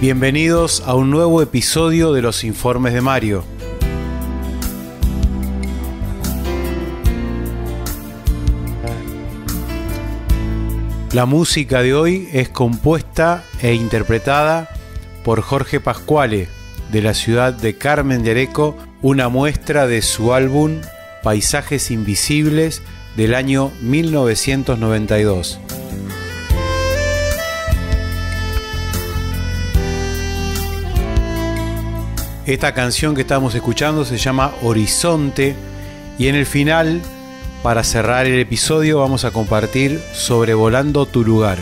Bienvenidos a un nuevo episodio de los Informes de Mario. La música de hoy es compuesta e interpretada por Jorge Pascuale de la ciudad de Carmen de Areco, una muestra de su álbum Paisajes Invisibles del año 1992. Esta canción que estamos escuchando se llama Horizonte y en el final, para cerrar el episodio, vamos a compartir Sobrevolando tu lugar.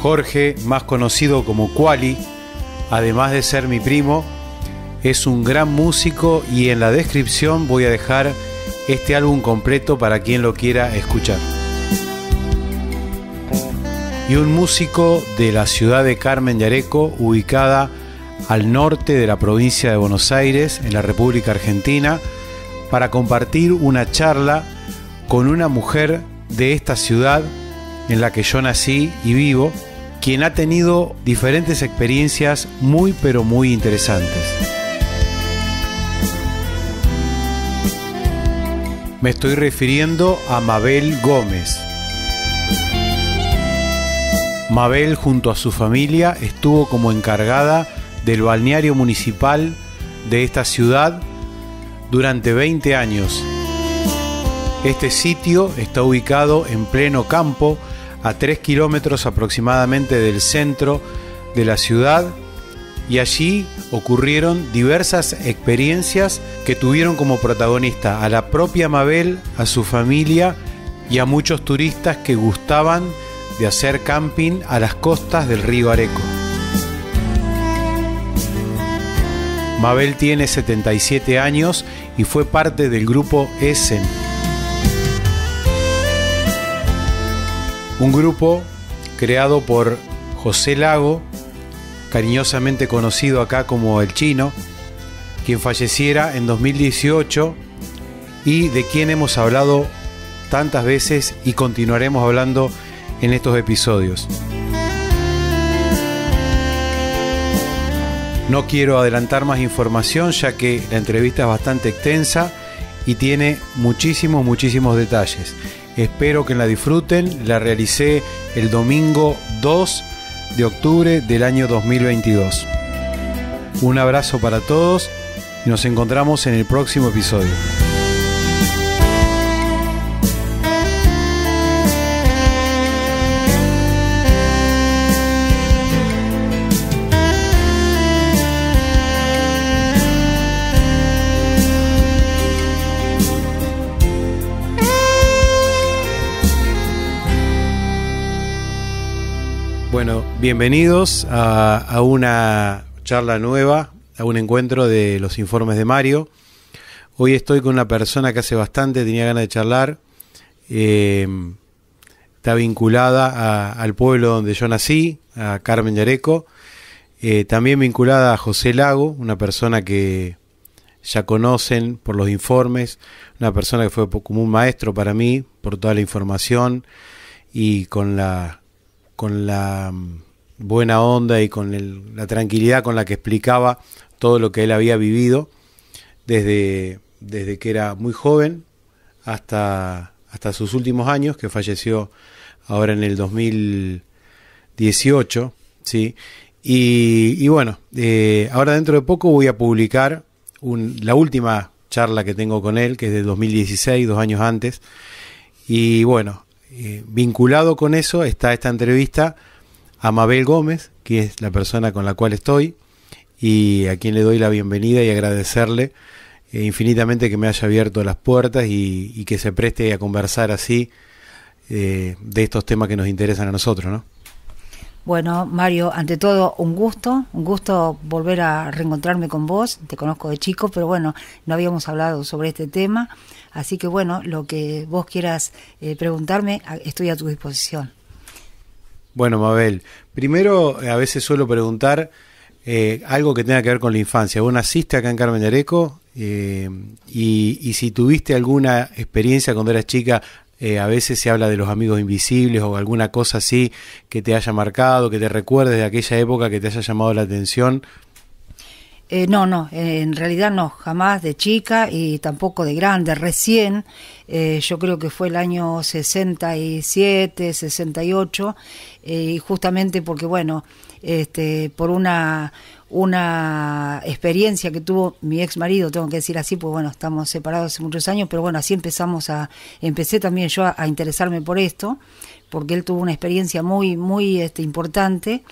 Jorge, más conocido como Quali, además de ser mi primo, es un gran músico y en la descripción voy a dejar este álbum completo para quien lo quiera escuchar. Y un músico de la ciudad de Carmen de Areco, ubicada al norte de la provincia de Buenos Aires, en la República Argentina, para compartir una charla con una mujer de esta ciudad en la que yo nací y vivo, quien ha tenido diferentes experiencias muy pero muy interesantes. Me estoy refiriendo a Mabel Gómez. Mabel junto a su familia estuvo como encargada del balneario municipal de esta ciudad durante 20 años. Este sitio está ubicado en pleno campo, a 3 kilómetros aproximadamente del centro de la ciudad y allí ocurrieron diversas experiencias que tuvieron como protagonista a la propia Mabel, a su familia y a muchos turistas que gustaban de hacer camping a las costas del río Areco. Mabel tiene 77 años y fue parte del grupo ESEN Un grupo creado por José Lago, cariñosamente conocido acá como el chino, quien falleciera en 2018 y de quien hemos hablado tantas veces y continuaremos hablando en estos episodios. No quiero adelantar más información ya que la entrevista es bastante extensa y tiene muchísimos, muchísimos detalles. Espero que la disfruten. La realicé el domingo 2 de octubre del año 2022. Un abrazo para todos y nos encontramos en el próximo episodio. Bueno, bienvenidos a, una charla nueva, a un encuentro de los informes de Mario. Hoy estoy con una persona que hace bastante tenía ganas de charlar. Eh, está vinculada al pueblo donde yo nací, a Carmen Yareco. Eh, también vinculada a José Lago, una persona que ya conocen por los informes, una persona que fue como un maestro para mí, por toda la información y con la con la mm, buena onda y con la tranquilidad con la que explicaba todo lo que él había vivido desde, desde que era muy joven hasta, hasta sus últimos años, que falleció ahora en el 2018. ¿sí? Y, bueno, eh, ahora dentro de poco voy a publicar la última charla que tengo con él, que es de 2016, dos años antes. Y bueno, eh, vinculado con eso está esta entrevista a Mabel Gómez, que es la persona con la cual estoy y a quien le doy la bienvenida y agradecerle eh, infinitamente que me haya abierto las puertas y, que se preste a conversar así eh, de estos temas que nos interesan a nosotros, ¿no? Bueno, Mario, ante todo un gusto, un gusto volver a reencontrarme con vos, te conozco de chico, pero bueno, no habíamos hablado sobre este tema, así que bueno, lo que vos quieras eh, preguntarme, estoy a tu disposición. Bueno, Mabel, primero eh, a veces suelo preguntar eh, algo que tenga que ver con la infancia. Vos naciste acá en Carmen de Areco y, y, si tuviste alguna experiencia cuando eras chica, eh, a veces se habla de los amigos invisibles o alguna cosa así que te haya marcado, que te recuerdes de aquella época que te haya llamado la atención. Eh, no, no, eh, en realidad no, jamás de chica y tampoco de grande. Recién, yo creo que fue el año 67, 68, y justamente porque, bueno, este, por una una experiencia que tuvo mi ex marido, tengo que decir así, pues bueno, estamos separados hace muchos años, pero bueno, así empezamos a, empecé también yo a, interesarme por esto, porque él tuvo una experiencia muy, muy este, importante,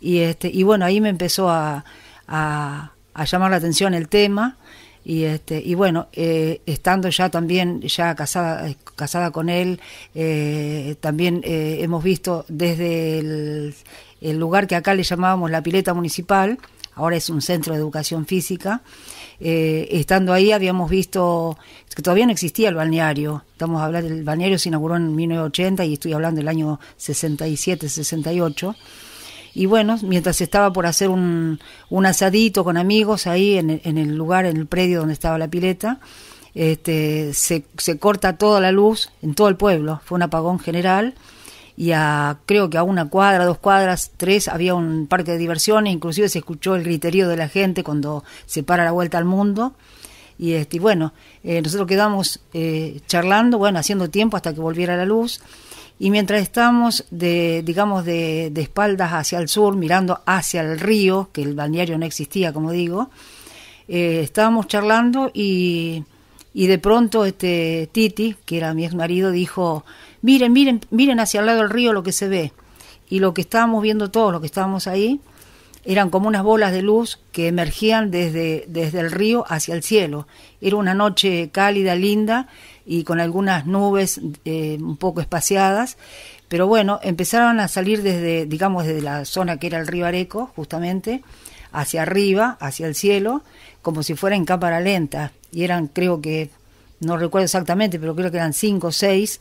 y este, y bueno, ahí me empezó a, llamar la atención el tema, y este y bueno eh, estando ya también ya casada eh, casada con él eh, también hemos visto desde el, el, lugar que acá le llamábamos la pileta municipal ahora es un centro de educación física. Eh, estando ahí habíamos visto que todavía no existía el balneario. Estamos hablando del balneario se inauguró en 1980 y estoy hablando del año 67, 68. Y bueno, mientras estaba por hacer un, asadito con amigos ahí en, el lugar, en el predio donde estaba la pileta, este, se corta toda la luz en todo el pueblo. Fue un apagón general y creo que a una cuadra, dos cuadras, tres había un parque de diversiones, inclusive se escuchó el griterío de la gente cuando se para la vuelta al mundo. Y, este, bueno, eh, nosotros quedamos eh, charlando, bueno, haciendo tiempo hasta que volviera la luz. Y mientras estábamos, de, digamos, de, espaldas hacia el sur, mirando hacia el río, que el balneario no existía, como digo, eh, estábamos charlando y, y de pronto este Titi, que era mi ex marido, dijo, miren, miren, miren hacia el lado del río lo que se ve. Y lo que estábamos viendo todos, lo que estábamos ahí, eran como unas bolas de luz que emergían desde, desde el río hacia el cielo. Era una noche cálida, linda y con algunas nubes eh, un poco espaciadas. Pero bueno, empezaron a salir desde, digamos, desde la zona que era el río Areco, justamente, hacia arriba, hacia el cielo, como si fuera en cámara lenta. Y eran, creo que, no recuerdo exactamente, pero creo que eran cinco o seis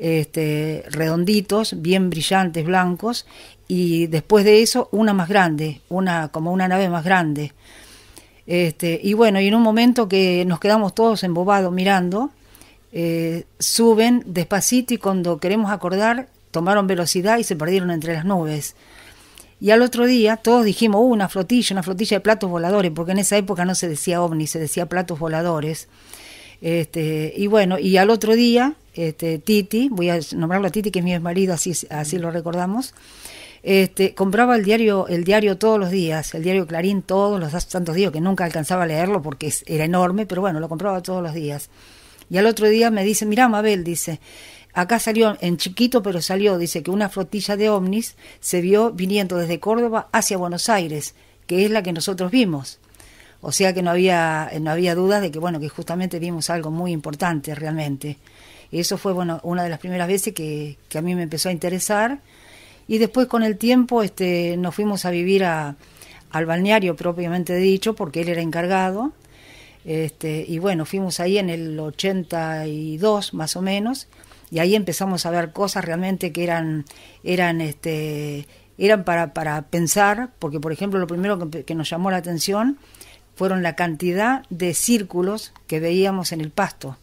este, redonditos, bien brillantes, blancos, y después de eso una más grande, una como una nave más grande. Este, y bueno, y en un momento que nos quedamos todos embobados mirando, eh, suben despacito y cuando queremos acordar, tomaron velocidad y se perdieron entre las nubes. Y al otro día todos dijimos, uh, una flotilla, una flotilla de platos voladores, porque en esa época no se decía ovni, se decía platos voladores. Este, y bueno, y al otro día, este, Titi, voy a nombrarlo a Titi, que es mi ex marido, así, así lo recordamos, este, compraba el diario, el diario todos los días, el diario Clarín todos los tantos días, que nunca alcanzaba a leerlo porque era enorme, pero bueno, lo compraba todos los días. Y al otro día me dice, mirá Mabel, dice, acá salió en chiquito, pero salió, dice que una flotilla de ovnis se vio viniendo desde Córdoba hacia Buenos Aires, que es la que nosotros vimos. O sea que no había, no había dudas de que, bueno, que justamente vimos algo muy importante realmente. Y eso fue, bueno, una de las primeras veces que, que a mí me empezó a interesar. Y después con el tiempo este, nos fuimos a vivir a, al balneario propiamente dicho, porque él era encargado. Este, y bueno, fuimos ahí en el 82 más o menos, y ahí empezamos a ver cosas realmente que eran, eran, este, eran para, para pensar, porque por ejemplo lo primero que, que nos llamó la atención fueron la cantidad de círculos que veíamos en el pasto.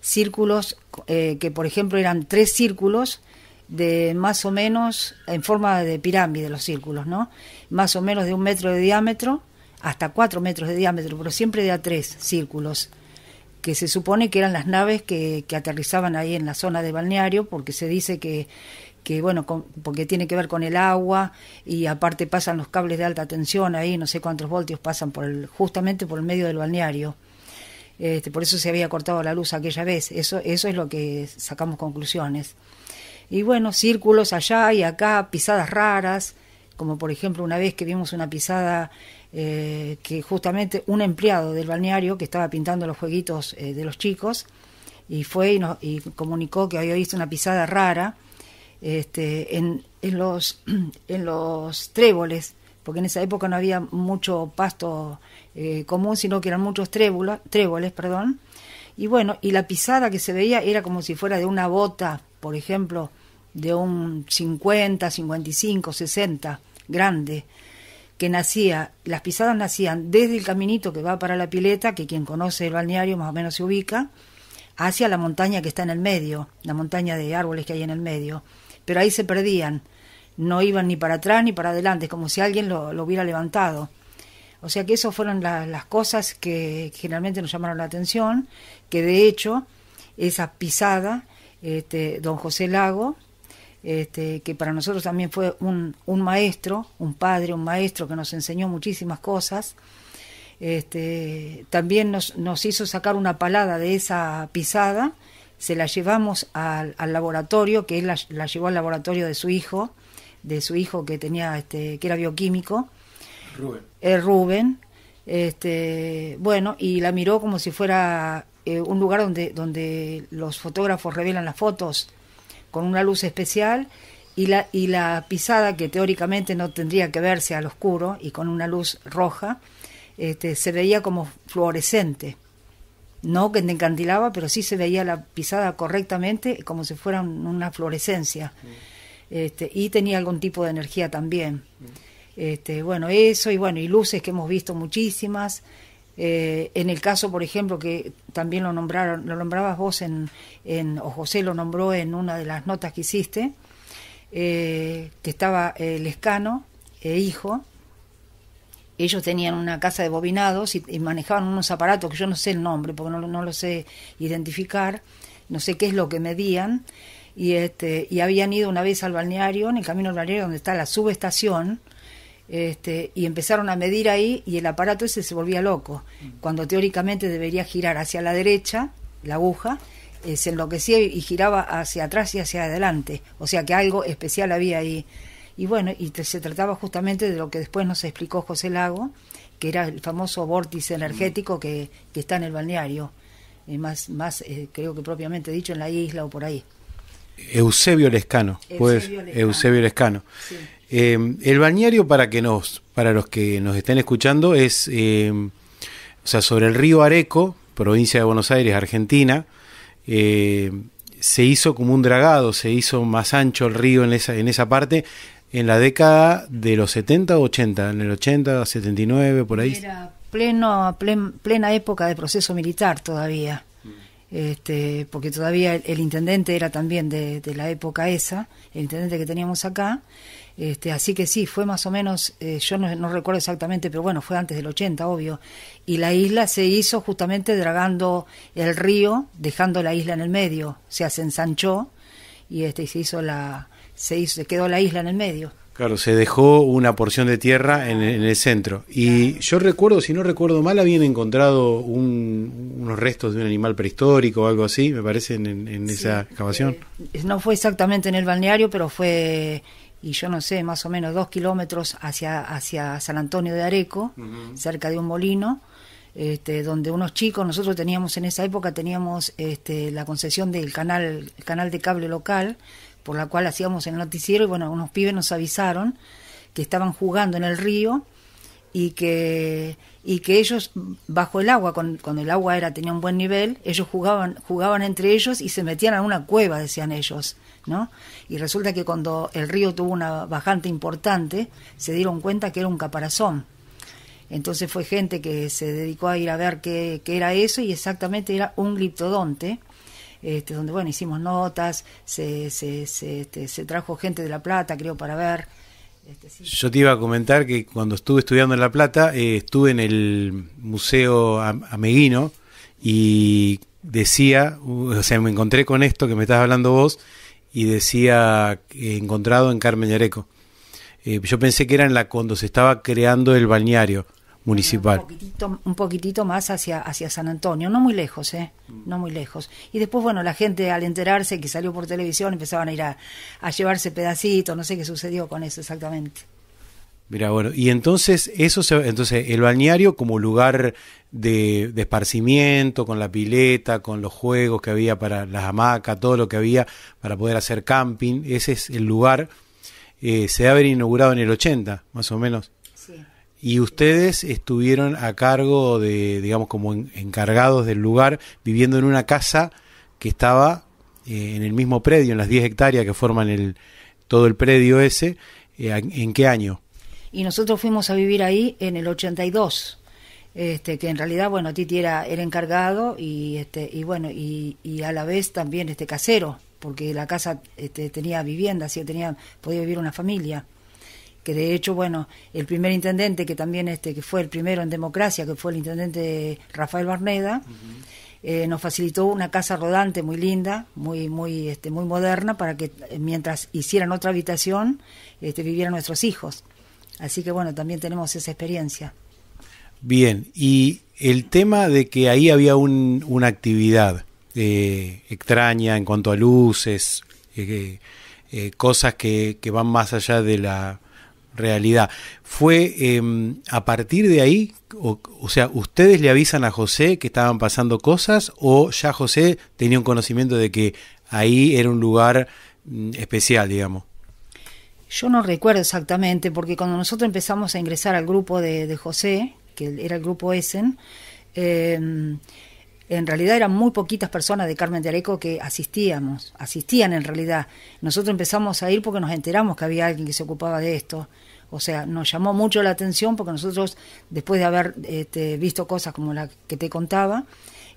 Círculos eh, que, por ejemplo, eran tres círculos de más o menos en forma de pirámide los círculos, ¿no? Más o menos de un metro de diámetro hasta cuatro metros de diámetro, pero siempre de a tres círculos, que se supone que eran las naves que, que aterrizaban ahí en la zona de balneario, porque se dice que que bueno, porque tiene que ver con el agua y aparte pasan los cables de alta tensión ahí, no sé cuántos voltios pasan por el, justamente por el medio del balneario. Este, por eso se había cortado la luz aquella vez. Eso, eso es lo que sacamos conclusiones. Y bueno, círculos allá y acá, pisadas raras, como por ejemplo una vez que vimos una pisada eh, que justamente un empleado del balneario que estaba pintando los jueguitos eh, de los chicos y fue y comunicó que había visto una pisada rara este, en, en, los, en los tréboles, porque en esa época no había mucho pasto eh, común, sino que eran muchos tréboles, tréboles, perdón. Y bueno, y la pisada que se veía era como si fuera de una bota, por ejemplo, de un 50, 55, 60, grande, que nacía, las pisadas nacían desde el caminito que va para la pileta, que quien conoce el balneario más o menos se ubica, hacia la montaña que está en el medio, la montaña de árboles que hay en el medio pero ahí se perdían, no iban ni para atrás ni para adelante, como si alguien lo, hubiera levantado. O sea que esas fueron las cosas que generalmente nos llamaron la atención, que de hecho esa pisada, este, don José Lago, este, que para nosotros también fue un, un, maestro, un padre, un maestro que nos enseñó muchísimas cosas, este, también nos, nos hizo sacar una palada de esa pisada se la llevamos al, laboratorio, que él la, llevó al laboratorio de su hijo, de su hijo que tenía, este, que era bioquímico, Rubén. Eh, Rubén, este, bueno, y la miró como si fuera eh, un lugar donde, donde los fotógrafos revelan las fotos con una luz especial y la, y la pisada que teóricamente no tendría que verse al oscuro y con una luz roja, este, se veía como fluorescente no que te encantilaba, pero sí se veía la pisada correctamente, como si fuera una fluorescencia. Mm. Este, y tenía algún tipo de energía también. Mm. Este, bueno, eso y bueno, y luces que hemos visto muchísimas. Eh, en el caso, por ejemplo, que también lo nombraron, lo nombrabas vos en, o José lo nombró en una de las notas que hiciste, eh, que estaba el escano, e hijo, ellos tenían una casa de bobinados y, manejaban unos aparatos que yo no sé el nombre porque no, lo sé identificar, no sé qué es lo que medían y este y habían ido una vez al balneario en el camino al balneario donde está la subestación este, y empezaron a medir ahí y el aparato ese se volvía loco cuando teóricamente debería girar hacia la derecha la aguja eh, se enloquecía y giraba hacia atrás y hacia adelante o sea que algo especial había ahí y bueno, y se trataba justamente de lo que después nos explicó José Lago, que era el famoso vórtice energético que, está en el balneario, eh, más, más eh, creo que propiamente dicho en la isla o por ahí. Eusebio Lescano, pues Eusebio Lescano. Eh, el balneario para que nos, para los que nos estén escuchando es, o sea, sobre el río Areco, provincia de Buenos Aires, Argentina. se hizo como un dragado, se hizo más ancho el río en esa, en esa parte en la década de los 70 o 80, en el 80, 79, por ahí. Era plena época de proceso militar todavía, este, porque todavía el, intendente era también de, la época esa, el intendente que teníamos acá. Este, así que sí, fue más o menos, eh, yo no, recuerdo exactamente, pero bueno, fue antes del 80, obvio. Y la isla se hizo justamente dragando el río, dejando la isla en el medio, o sea, se ensanchó y, este, y se hizo la, se, quedó la isla en el medio. Claro, se dejó una porción de tierra en, el centro. Y yo recuerdo, si no recuerdo mal, habían encontrado unos restos de un animal prehistórico o algo así, me parece, en, esa excavación. Eh, no fue exactamente en el balneario, pero fue, y yo no sé, más o menos dos kilómetros hacia, hacia San Antonio de Areco, cerca de un molino. Este, donde unos chicos, nosotros teníamos en esa época, teníamos este, la concesión del canal, canal de cable local, por la cual hacíamos el noticiero y bueno, unos pibes nos avisaron que estaban jugando en el río y que y que ellos bajo el agua cuando, el agua era tenía un buen nivel ellos jugaban jugaban entre ellos y se metían a una cueva decían ellos no y resulta que cuando el río tuvo una bajante importante se dieron cuenta que era un caparazón entonces fue gente que se dedicó a ir a ver qué, qué era eso y exactamente era un gliptodonte este, donde bueno, hicimos notas, se, este, se, trajo gente de La Plata, creo, para ver. Este, yo te iba a comentar que cuando estuve estudiando en La Plata, eh, estuve en el Museo Ameguino y decía, o sea, me encontré con esto que me estás hablando vos y decía encontrado en Carmen Yareco. Eh, yo pensé que era en la cuando se estaba creando el balneario municipal. Un poquitito, más hacia, hacia San Antonio, no muy lejos, ¿eh? No muy lejos. Y después, bueno, la gente al enterarse que salió por televisión empezaban a ir a, llevarse pedacitos, no sé qué sucedió con eso exactamente. Mira, bueno, y entonces eso se, entonces el balneario como lugar de, esparcimiento, con la pileta, con los juegos que había para las hamacas, todo lo que había para poder hacer camping, ese es el lugar. Eh, se debe haber inaugurado en el 80, más o menos. Y ustedes estuvieron a cargo de, digamos, como encargados del lugar, viviendo en una casa que estaba eh, en el mismo predio, en las 10 hectáreas que forman el, todo el predio ese. Eh, ¿En qué año? Y nosotros fuimos a vivir ahí en el 82. Este, que en realidad, bueno, Titi era el encargado y, este, y bueno, y, a la vez también este casero, porque la casa este, tenía vivienda, así que tenía, podía vivir una familia que de hecho, bueno, el primer intendente que también este que fue el primero en democracia, que fue el intendente Rafael Barneda, eh, nos facilitó una casa rodante muy linda, muy muy este muy moderna para que eh, mientras hicieran otra habitación, este vivieran nuestros hijos. Así que bueno, también tenemos esa experiencia. Bien, y el tema de que ahí había un, una actividad eh, extraña en cuanto a luces, cosas que, que van más allá de la, realidad. ¿Fue em, a partir de ahí? O, sea, ¿ustedes le avisan a José que estaban pasando cosas o ya José tenía un conocimiento de que ahí era un lugar mm, especial, digamos? Yo no recuerdo exactamente, porque cuando nosotros empezamos a ingresar al grupo de, de José, que era el grupo Essen, eh, en realidad eran muy poquitas personas de Carmen de Areco que asistíamos, asistían en realidad. Nosotros empezamos a ir porque nos enteramos que había alguien que se ocupaba de esto. O sea, nos llamó mucho la atención porque nosotros, después de haber este, visto cosas como la que te contaba,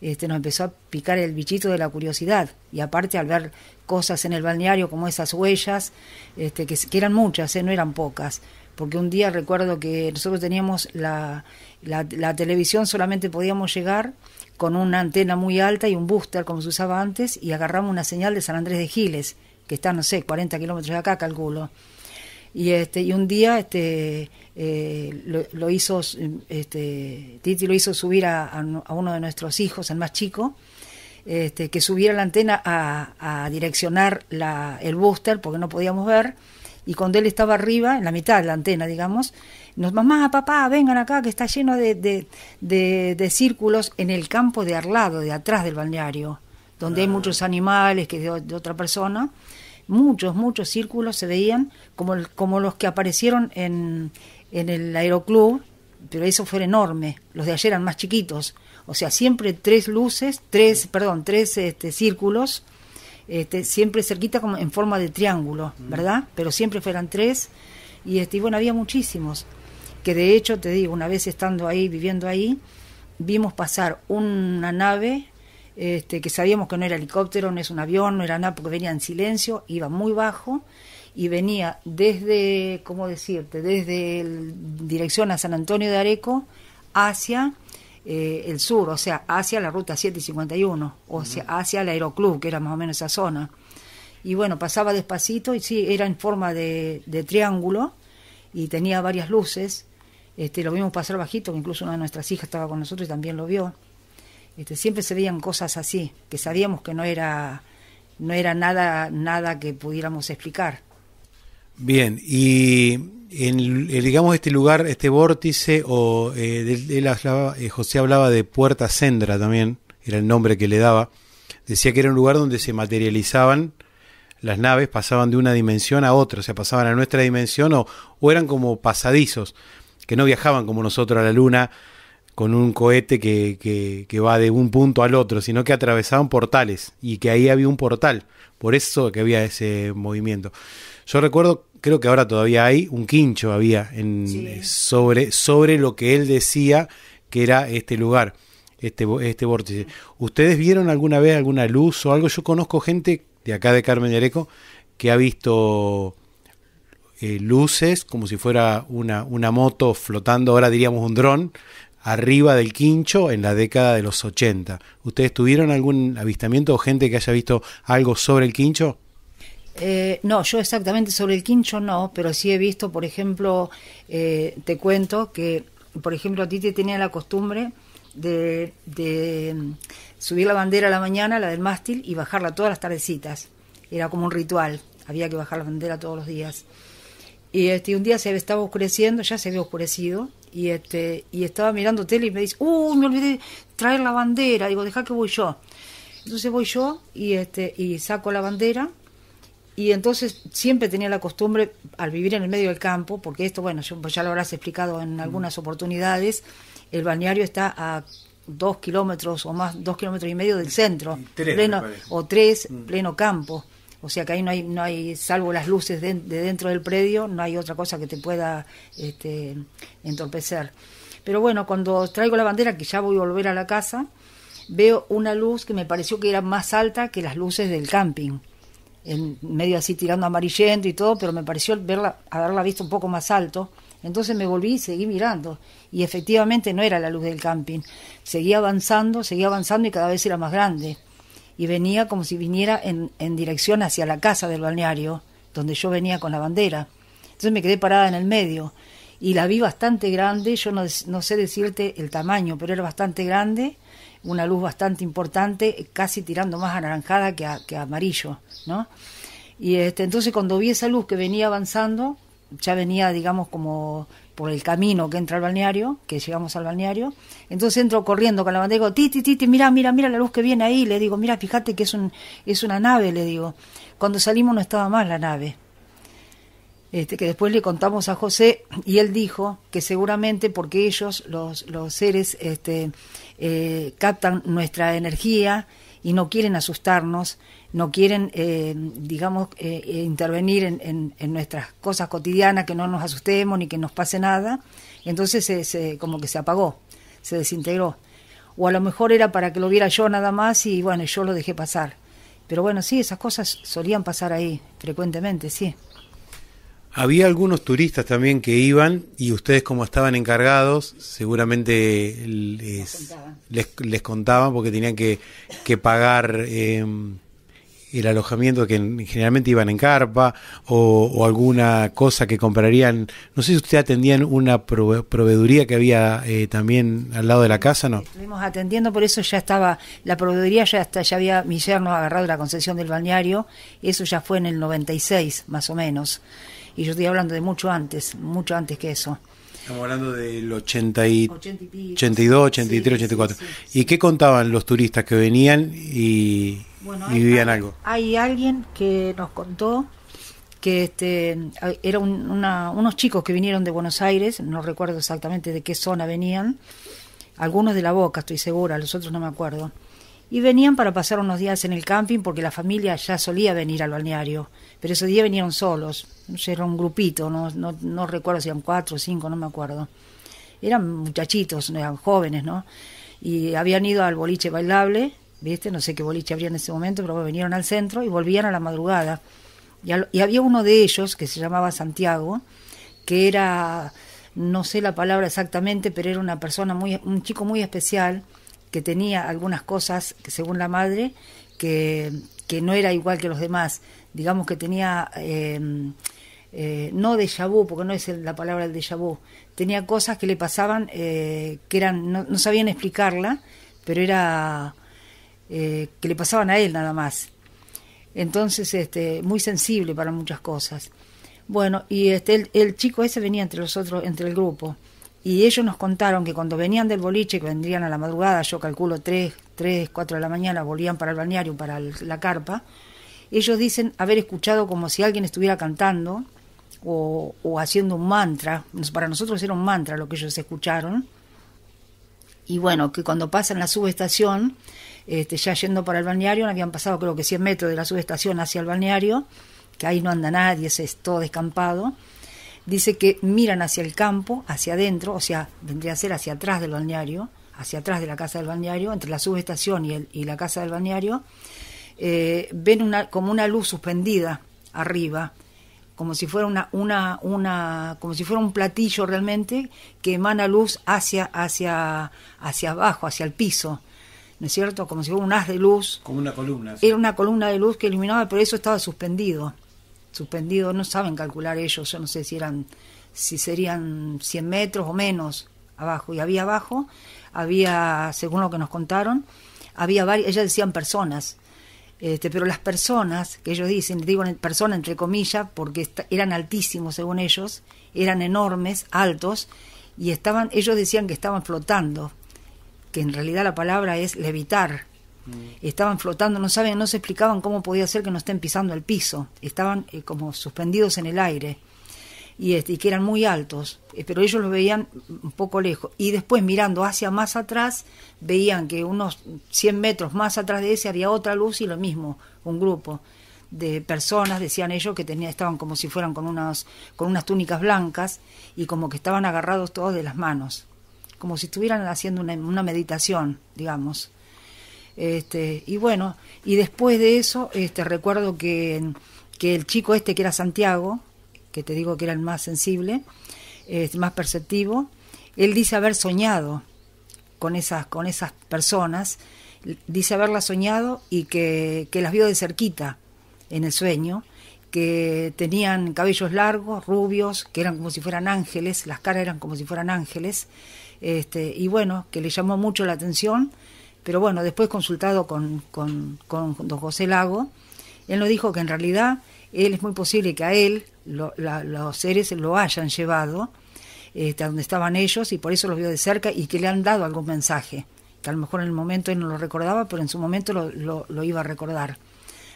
este, nos empezó a picar el bichito de la curiosidad. Y aparte al ver cosas en el balneario como esas huellas, este, que, eran muchas, eh, no eran pocas. Porque un día recuerdo que nosotros teníamos la, la televisión, solamente podíamos llegar con una antena muy alta y un booster como se usaba antes y agarramos una señal de San Andrés de Giles, que está, no sé, 40 kilómetros de acá, calculo. Y, este, y un día este, eh, lo, hizo, este, Titi lo hizo subir a, uno de nuestros hijos, el más chico, este, que subiera la antena a, direccionar la, el booster porque no podíamos ver. Y cuando él estaba arriba, en la mitad de la antena, digamos, nos mamá, papá, vengan acá, que está lleno de, de, de, círculos en el campo de arlado, de atrás del balneario, donde hay muchos animales que de, de, otra persona. Muchos, muchos círculos se veían como, como los que aparecieron en, en el aeroclub, pero eso fue enorme. Los de ayer eran más chiquitos. O sea, siempre tres luces, tres, perdón, tres este, círculos, este, siempre cerquita como en forma de triángulo, mm. ¿verdad? Pero siempre fueran tres. Y, este, y bueno, había muchísimos que de hecho, te digo, una vez estando ahí, viviendo ahí, vimos pasar una nave este, que sabíamos que no era helicóptero, no es un avión, no era nada, porque venía en silencio, iba muy bajo y venía desde, ¿cómo decirte?, desde dirección a San Antonio de Areco hacia eh, el sur, o sea, hacia la ruta 751, o sea, hacia el aeroclub, que era más o menos esa zona. Y bueno, pasaba despacito y sí, era en forma de triángulo y tenía varias luces este, lo vimos pasar bajito, incluso una de nuestras hijas estaba con nosotros y también lo vio. Este, siempre se veían cosas así, que sabíamos que no era, no era nada, nada que pudiéramos explicar. Bien, y en, eh, digamos este lugar, este vórtice, o eh, eh, José hablaba de Puerta Sendra también, era el nombre que le daba, decía que era un lugar donde se materializaban las naves, pasaban de una dimensión a otra, o sea, pasaban a nuestra dimensión o eran como pasadizos que no viajaban como nosotros a la Luna con un cohete que, va de un punto al otro, sino que atravesaban portales y que ahí había un portal. Por eso que había ese movimiento. Yo recuerdo, creo que ahora todavía hay, un quincho había en, sobre, sobre lo que él decía que era este lugar, este, este vórtice. ¿Ustedes vieron alguna vez alguna luz o algo? Yo conozco gente de acá de Carmen de Areco que ha visto eh, luces, como si fuera una, moto flotando, ahora diríamos un dron, arriba del quincho en la década de los 80. ¿Ustedes tuvieron algún avistamiento o gente que haya visto algo sobre el quincho? Eh, no, yo exactamente sobre el quincho no, pero sí he visto, por ejemplo, eh, te cuento que, por ejemplo, te tenía la costumbre de, de mm, subir la bandera a la mañana, la del mástil, y bajarla todas las tardecitas. Era como un ritual, había que bajar la bandera todos los días. Y, este, un día se estaba oscureciendo, ya se había oscurecido, y, este, y estaba mirando tele y me dice, ¡Uh, me olvidé traer la bandera! Digo, deja que voy yo. Entonces voy yo y, este, y saco la bandera y entonces siempre tenía la costumbre, al vivir en el medio del campo, porque esto, bueno, yo, pues ya lo habrás explicado en algunas oportunidades, el balneario está a dos kilómetros o más, dos kilómetros y medio del centro, pleno, o tres, mm. pleno campo. O sea que ahí no hay, no hay salvo las luces de, dentro del predio, no hay otra cosa que te pueda este, entorpecer. Pero bueno, cuando traigo la bandera, que ya voy a volver a la casa, veo una luz que me pareció que era más alta que las luces del camping. En medio así tirando amarillento y todo, pero me pareció verla, haberla visto un poco más alto. Entonces me volví y seguí mirando. Y efectivamente no era la luz del camping. Seguí avanzando, seguí avanzando y cada vez era más grande y venía como si viniera en, en dirección hacia la casa del balneario, donde yo venía con la bandera. Entonces me quedé parada en el medio y la vi bastante grande, yo no, sé decirte el tamaño, pero era bastante grande, una luz bastante importante, casi tirando más anaranjada que, que amarillo, ¿no? Y este, entonces cuando vi esa luz que venía avanzando, ya venía, digamos, como por el camino que entra al balneario, que llegamos al balneario. Entonces entro corriendo con la bandera y digo, Titi, Titi, mira, mira, mira la luz que viene ahí. Le digo, mira, fíjate que es, un, es una nave, le digo. Cuando salimos no estaba más la nave. Este, que después le contamos a José y él dijo que seguramente porque ellos, los, los seres, este, eh, captan nuestra energía y no quieren asustarnos, no quieren, eh, digamos, eh, eh, intervenir en, en, nuestras cosas cotidianas, que no nos asustemos ni que nos pase nada. entonces se, como que se apagó, se desintegró. O a lo mejor era para que lo viera yo nada más y bueno, yo lo dejé pasar. Pero bueno, sí, esas cosas solían pasar ahí frecuentemente, sí. Había algunos turistas también que iban y ustedes como estaban encargados, seguramente les, les, contaban porque tenían que, que pagar em, el alojamiento que generalmente iban en carpa o, alguna cosa que comprarían. No sé si ustedes atendían una proveeduría que había eh, también al lado de la casa, ¿no? Estuvimos atendiendo, por eso ya estaba, la proveeduría ya, hasta ya había, mi yerno agarrado la concesión del balneario, eso ya fue en el 96 más o menos. Y yo estoy hablando de mucho antes, mucho antes que eso. Estamos hablando del 82, 83, 84. ¿Y qué contaban los turistas que venían y, bueno, vivían hay, algo. Hay alguien que nos contó que este, eran unos chicos que vinieron de Buenos Aires, no recuerdo exactamente de qué zona venían, algunos de la Boca, estoy segura, los otros no me acuerdo, y venían para pasar unos días en el camping porque la familia ya solía venir al balneario, pero ese día vinieron solos, era un grupito, no, no, no recuerdo si eran cuatro o cinco, no me acuerdo. Eran muchachitos, eran jóvenes, ¿no? Y habían ido al boliche bailable no sé qué boliche habría en ese momento, pero venían al centro y volvían a la madrugada. Y, había uno de ellos que se llamaba Santiago, que era, no sé la palabra exactamente, pero era una persona muy, un chico muy especial que tenía algunas cosas, que según la madre, que, no era igual que los demás. Digamos que tenía, em, eh, no de vu, porque no es la palabra el déjà vu, tenía cosas que le pasaban eh, que eran, no sabían explicarla, pero era eh, que le pasaban a él nada más. Entonces, este, muy sensible para muchas cosas. Bueno, y este, el, chico ese venía entre los otros, entre el grupo, y ellos nos contaron que cuando venían del boliche, que vendrían a la madrugada, yo calculo 3, tres 4 de la mañana, volvían para el balneario, para la carpa, ellos dicen haber escuchado como si alguien estuviera cantando o, o, haciendo un mantra, para nosotros era un mantra lo que ellos escucharon, y bueno, que cuando pasan la subestación, este, ya yendo para el balneario, habían pasado creo que 100 metros de la subestación hacia el balneario, que ahí no anda nadie, es, todo descampado. Dice que miran hacia el campo, hacia adentro, o sea, vendría a ser hacia atrás del balneario, hacia atrás de la casa del balneario, entre la subestación y, la casa del balneario, eh, ven una, como una luz suspendida arriba, como si fuera una, una, como si fuera un platillo realmente que emana luz hacia, hacia, hacia abajo, hacia el piso es cierto? Como si fuera un haz de luz. Como una columna. Era una columna de luz que iluminaba, pero eso estaba suspendido. Suspendido, no saben calcular ellos, yo no sé si eran, si serían 100 metros o menos abajo. Y había abajo, había, según lo que nos contaron, había varias, ellas decían personas, este, pero las personas, que ellos dicen, digo persona entre comillas, porque eran altísimos según ellos, eran enormes, altos, y estaban, ellos decían que estaban flotando, que en realidad la palabra es levitar. Mm. Estaban flotando, no sabían no se explicaban cómo podía ser que no estén pisando el piso, estaban eh, como suspendidos en el aire y, este, y que eran muy altos, eh, pero ellos los veían un poco lejos. Y después mirando hacia más atrás, veían que unos 100 metros más atrás de ese había otra luz y lo mismo, un grupo de personas, decían ellos, que tenían estaban como si fueran con unas, con unas túnicas blancas y como que estaban agarrados todos de las manos como si estuvieran haciendo una, meditación, digamos. Este, y bueno, y después de eso, este, recuerdo que, que el chico este que era Santiago, que te digo que era el más sensible, es este, más perceptivo, él dice haber soñado con esas, con esas personas, dice haberlas soñado y que, que las vio de cerquita en el sueño, que tenían cabellos largos, rubios, que eran como si fueran ángeles, las caras eran como si fueran ángeles, este, y bueno, que le llamó mucho la atención, pero bueno, después consultado con, don José Lago, él nos dijo que en realidad él es muy posible que a él los seres lo hayan llevado este, a donde estaban ellos y por eso los vio de cerca y que le han dado algún mensaje, que a lo mejor en el momento él no lo recordaba, pero en su momento lo, lo iba a recordar.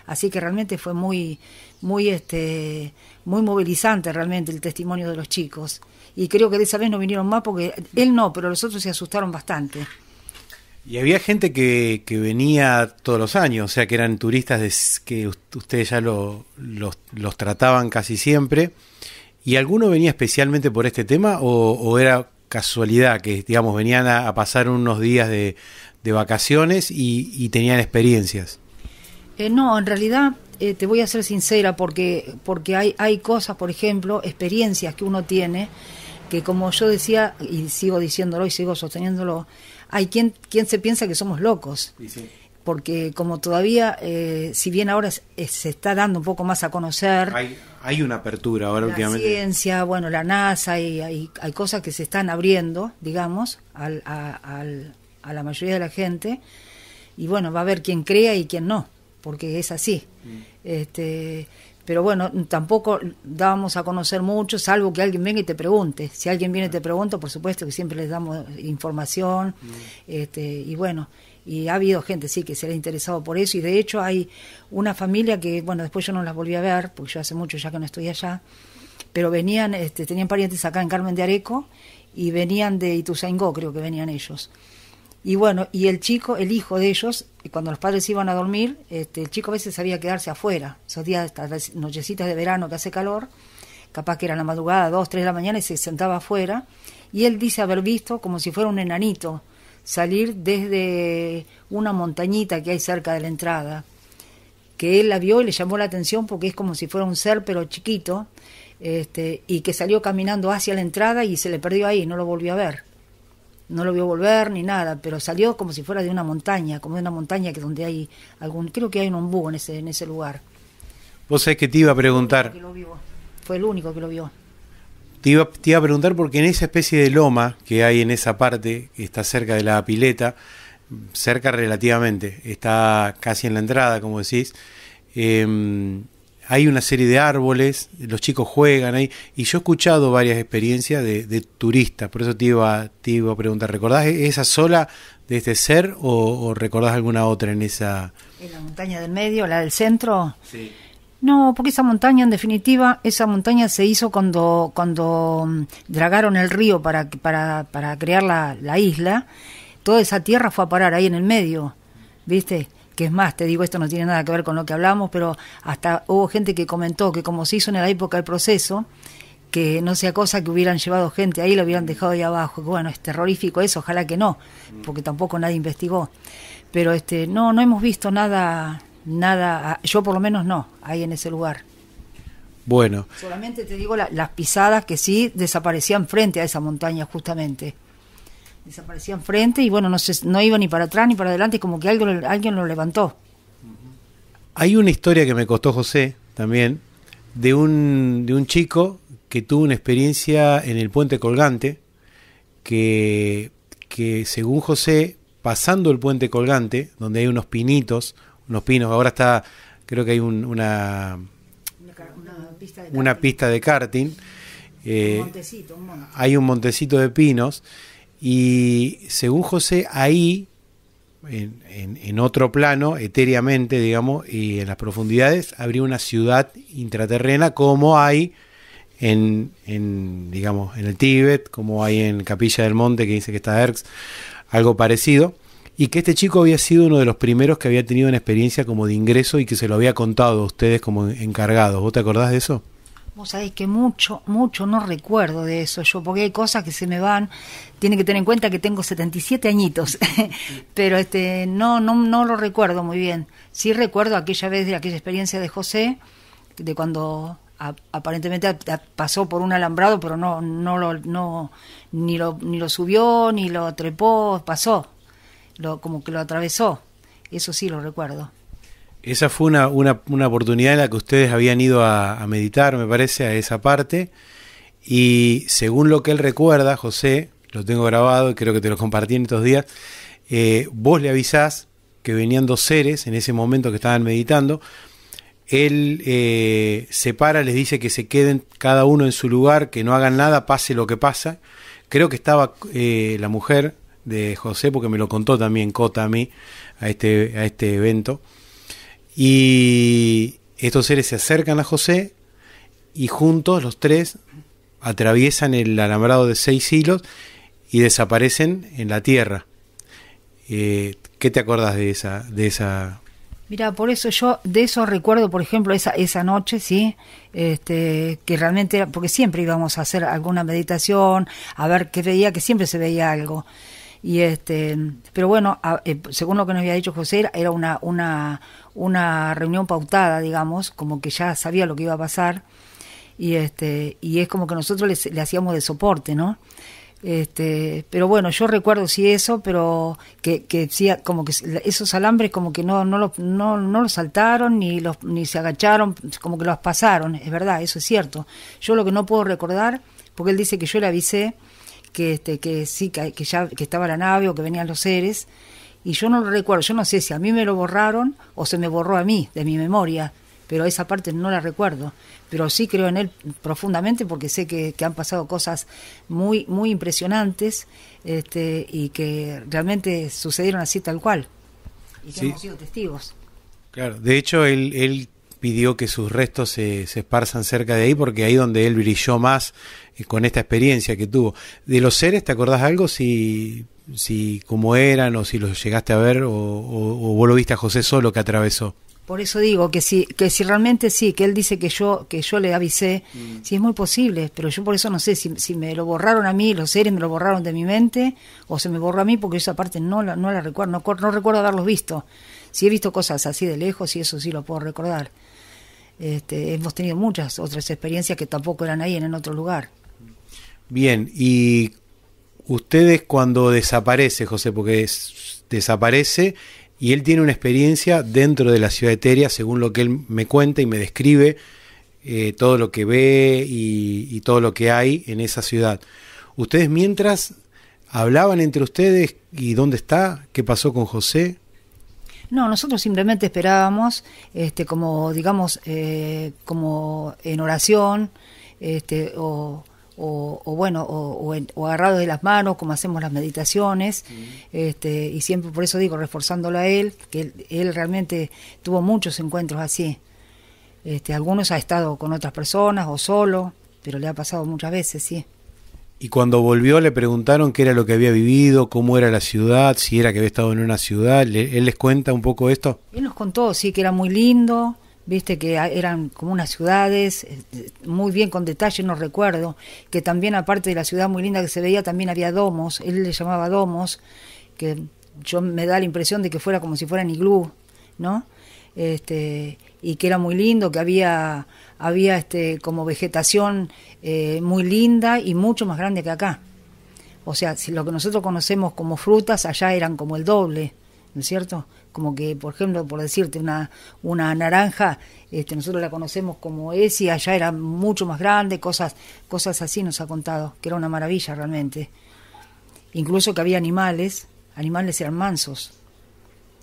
Así que realmente fue muy, muy, este, muy movilizante realmente el testimonio de los chicos y creo que de esa vez no vinieron más porque él no, pero los otros se asustaron bastante. Y había gente que, que venía todos los años, o sea que eran turistas de, que ustedes ya lo, los, trataban casi siempre. ¿Y alguno venía especialmente por este tema o, era casualidad que, digamos, venían a, pasar unos días de, vacaciones y, tenían experiencias? Eh, no, en realidad eh, te voy a ser sincera porque, porque hay, hay cosas, por ejemplo, experiencias que uno tiene que como yo decía, y sigo diciéndolo y sigo sosteniéndolo, hay quien, quien se piensa que somos locos. Porque como todavía, eh, si bien ahora se está dando un poco más a conocer... Hay, una apertura ahora obviamente La ciencia, bueno, la NASA, y, hay, hay, cosas que se están abriendo, digamos, al, a, al, a la mayoría de la gente. Y bueno, va a haber quien crea y quien no, porque es así. Mm. Este, pero bueno, tampoco dábamos a conocer mucho, salvo que alguien venga y te pregunte. Si alguien viene y te pregunta, por supuesto que siempre les damos información, mm. este, y bueno, y ha habido gente, sí, que se le ha interesado por eso, y de hecho hay una familia que, bueno, después yo no las volví a ver, porque yo hace mucho ya que no estoy allá, pero venían, este, tenían parientes acá en Carmen de Areco, y venían de Ituzaingó, creo que venían ellos. Y bueno, y el chico, el hijo de ellos, cuando los padres iban a dormir, este, el chico a veces sabía quedarse afuera. Esos días, estas nochecitas de verano que hace calor, capaz que era la madrugada, dos, tres de la mañana, y se sentaba afuera. Y él dice haber visto como si fuera un enanito salir desde una montañita que hay cerca de la entrada, que él la vio y le llamó la atención porque es como si fuera un ser pero chiquito, este, y que salió caminando hacia la entrada y se le perdió ahí, no lo volvió a ver no lo vio volver ni nada, pero salió como si fuera de una montaña, como de una montaña que donde hay algún, creo que hay un ombú en ese, en ese lugar. Vos sabés que te iba a preguntar. Fue el, único que lo vio. Fue el único que lo vio. Te iba, a preguntar porque en esa especie de loma que hay en esa parte, que está cerca de la pileta, cerca relativamente, está casi en la entrada, como decís, eh, hay una serie de árboles, los chicos juegan ahí, y yo he escuchado varias experiencias de, turistas, por eso te iba, a preguntar, ¿recordás e-, esa sola de este ser o, recordás alguna otra en esa... En la montaña del medio, la del centro? Sí. No, porque esa montaña, en definitiva, esa montaña se hizo cuando, cuando mm, dragaron el río para, para, para crear la, la isla, toda esa tierra fue a parar ahí en el medio, ¿viste? que es más, te digo, esto no tiene nada que ver con lo que hablamos, pero hasta hubo gente que comentó que como se hizo en la época del proceso, que no sea cosa que hubieran llevado gente ahí, lo hubieran dejado ahí abajo. Bueno, es terrorífico eso, ojalá que no, porque tampoco nadie investigó. Pero este, no, no hemos visto nada, nada, ah, yo por lo menos no, ahí en ese lugar. Bueno. Solamente te digo las pisadas que sí desaparecían frente a esa montaña, justamente desaparecía enfrente y bueno, no, se, no iba ni para atrás ni para adelante, como que algo, alguien lo levantó. Hay una historia que me costó José también, de un, de un chico que tuvo una experiencia en el puente colgante, que, que según José, pasando el puente colgante, donde hay unos pinitos, unos pinos, ahora está, creo que hay una, una, pista de karting, eh, hay un montecito de pinos, y según José, ahí, en, en, otro plano, etéreamente, digamos, y en las profundidades, habría una ciudad intraterrena como hay en, en, digamos, en el Tíbet, como hay en Capilla del Monte, que dice que está Erx, algo parecido, y que este chico había sido uno de los primeros que había tenido una experiencia como de ingreso y que se lo había contado a ustedes como encargado. ¿Vos te acordás de eso? Vos sabés que mucho, mucho no recuerdo de eso yo, porque hay cosas que se me van. Tiene que tener en cuenta que tengo 77 añitos, pero este no, no, no lo recuerdo muy bien. Sí recuerdo aquella vez de aquella experiencia de José, de cuando aparentemente pasó por un alambrado, pero no, no lo, no, ni lo, ni lo subió, ni lo trepó, pasó, lo, como que lo atravesó. Eso sí lo recuerdo. Esa fue una, oportunidad en la que ustedes habían ido a, meditar, me parece, a esa parte. Y según lo que él recuerda, José, lo tengo grabado, y creo que te lo compartí en estos días, eh, vos le avisás que venían dos seres en ese momento que estaban meditando. Él eh, para, les dice que se queden cada uno en su lugar, que no hagan nada, pase lo que pasa. Creo que estaba eh, la mujer de José, porque me lo contó también Cota a mí, a este, a este evento. Y estos seres se acercan a José y juntos los tres atraviesan el alambrado de seis hilos y desaparecen en la tierra. Eh, ¿Qué te acordás de esa, de esa Mira, por eso yo de eso recuerdo, por ejemplo, esa, esa noche, ¿sí? Este, que realmente porque siempre íbamos a hacer alguna meditación, a ver que veía, que siempre se veía algo. Y este, pero bueno, eh, según lo que nos había dicho José, era una, una, una reunión pautada, digamos, como que ya sabía lo que iba a pasar. Y este, y es como que nosotros le hacíamos de soporte, ¿no? Este, pero bueno, yo recuerdo sí eso, pero que, que sí, como que esos alambres como que no, no, los, no, no los saltaron ni, los, ni se agacharon, como que los pasaron, es verdad, eso es cierto. Yo lo que no puedo recordar, porque él dice que yo le avisé, que, este, que sí, que, ya que estaba la nave o que venían los seres. Y yo no lo recuerdo, yo no sé si a mí me lo borraron o se me borró a mí de mi memoria, pero esa parte no la recuerdo. Pero sí creo en él profundamente porque sé que, han pasado cosas muy, muy impresionantes este, y que realmente sucedieron así tal cual. Y que hemos sido testigos. Claro, de hecho el él pidió que sus restos se, esparzan cerca de ahí, porque ahí donde él brilló más eh, con esta experiencia que tuvo. ¿De los seres te acordás algo? Si, si cómo eran o si los llegaste a ver o, vos lo viste a José solo que atravesó. Por eso digo que si, que si realmente sí, que él dice que yo, que yo le avisé, mm. si es muy posible, pero yo por eso no sé si, me lo borraron a mí, los seres me lo borraron de mi mente, o se me borró a mí, porque esa parte no la, no la recuerdo, no, no recuerdo haberlos visto. Si he visto cosas así de lejos y eso sí lo puedo recordar este, hemos tenido muchas otras experiencias que tampoco eran ahí, en otro lugar. Bien, y ustedes cuando desaparece, José, porque desaparece y él tiene una experiencia dentro de la ciudad etérea, según lo que él me cuenta y me describe, eh, todo lo que ve y, y, todo lo que hay en esa ciudad. Ustedes mientras hablaban entre ustedes y dónde está, qué pasó con José. No, nosotros simplemente esperábamos, este, como digamos, eh, como en oración, este, o, o, bueno, o, o, agarrados de las manos, como hacemos las meditaciones, mm. este, y siempre por eso digo, reforzándolo a él, que él, él realmente tuvo muchos encuentros así. Este, algunos ha estado con otras personas o solo, pero le ha pasado muchas veces, sí. Y cuando volvió le preguntaron qué era lo que había vivido, cómo era la ciudad, si era que había estado en una ciudad. ¿Él les cuenta un poco esto? Él nos contó, sí, que era muy lindo, viste que eran como unas ciudades, eh, eh, muy bien con detalle, no recuerdo, que también aparte de la ciudad muy linda que se veía, también había domos, él le llamaba domos, que yo me da la impresión de que fuera como si en iglú, ¿no? Este, y que era muy lindo, que había había este, como vegetación eh, muy linda y mucho más grande que acá. O sea, si lo que nosotros conocemos como frutas, allá eran como el doble, ¿no es cierto? Como que, por ejemplo, por decirte, una, una naranja, este, nosotros la conocemos como es y allá era mucho más grande, cosas, cosas así nos ha contado, que era una maravilla realmente. Incluso que había animales, animales eran mansos,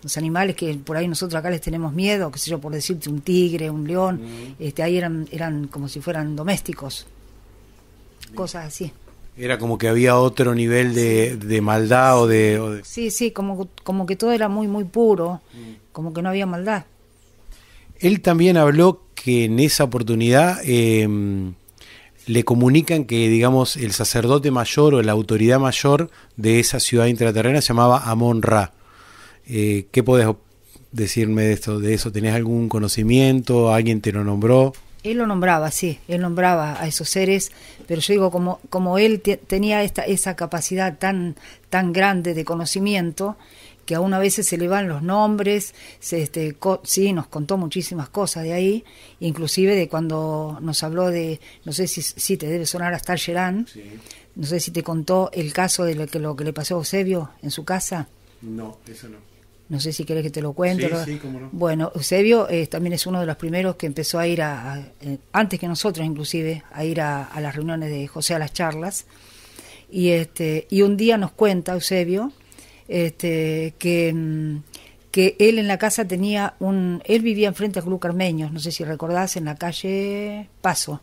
los animales que por ahí nosotros acá les tenemos miedo, que sé yo, por decirte, un tigre, un león, mm. este, ahí eran, eran como si fueran domésticos, cosas así. Era como que había otro nivel de, de maldad o de, Sí, sí, como, como que todo era muy, muy puro, mm. como que no había maldad. Él también habló que en esa oportunidad em, le comunican que, digamos, el sacerdote mayor o la autoridad mayor de esa ciudad intraterrena se llamaba Amon Ra. Eh, ¿Qué podés decirme de esto? De eso, ¿tenés algún conocimiento? ¿Alguien te lo nombró? Él lo nombraba, sí, él nombraba a esos seres, pero yo digo, como, como él tenía esta, esa capacidad tan, tan grande de conocimiento, que aún a veces se le van los nombres, se, este, sí, nos contó muchísimas cosas de ahí, inclusive de cuando nos habló de, no sé si, si te debe sonar hasta Gerán, sí. no sé si te contó el caso de lo que, lo que le pasó a Eusebio en su casa. No, eso no. No sé si querés que te lo cuente. Bueno, Eusebio eh, también es uno de los primeros que empezó a ir, a, eh, antes que nosotros inclusive, a ir a, las reuniones de José a las charlas. Y, este, y un día nos cuenta Eusebio este, que, mm, que él en la casa tenía un... Él vivía enfrente a Club Carmeños, no sé si recordás, en la calle Paso.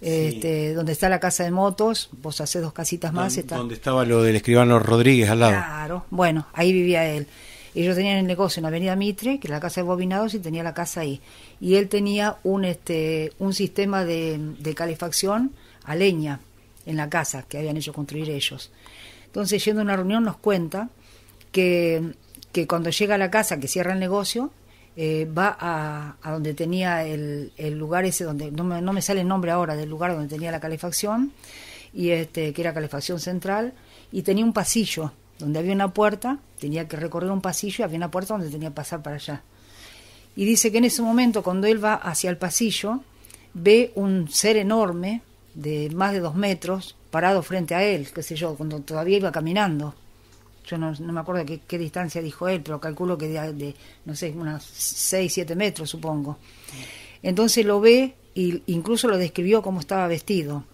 Este, donde está la casa de motos, vos haces dos casitas más. Donde estaba lo del escribano Rodríguez al lado. Claro, bueno, ahí vivía él. Ellos tenían el negocio en la avenida Mitre, que era la casa de Bobinados, y tenía la casa ahí. Y él tenía un, este, un sistema de, de calefacción a leña en la casa que habían hecho construir ellos. Entonces, yendo a una reunión, nos cuenta que, que cuando llega a la casa, que cierra el negocio, eh, va a, donde tenía el, lugar ese donde no me, no me, sale el nombre ahora del lugar donde tenía la calefacción y este que era calefacción central y tenía un pasillo donde había una puerta tenía que recorrer un pasillo y había una puerta donde tenía que pasar para allá y dice que en ese momento cuando él va hacia el pasillo ve un ser enorme de más de dos metros parado frente a él qué sé yo cuando todavía iba caminando yo no, me acuerdo qué, distancia dijo él, pero calculo que de, no sé, unos 6, 7 metros, supongo. Entonces lo ve y incluso lo describió como estaba vestido.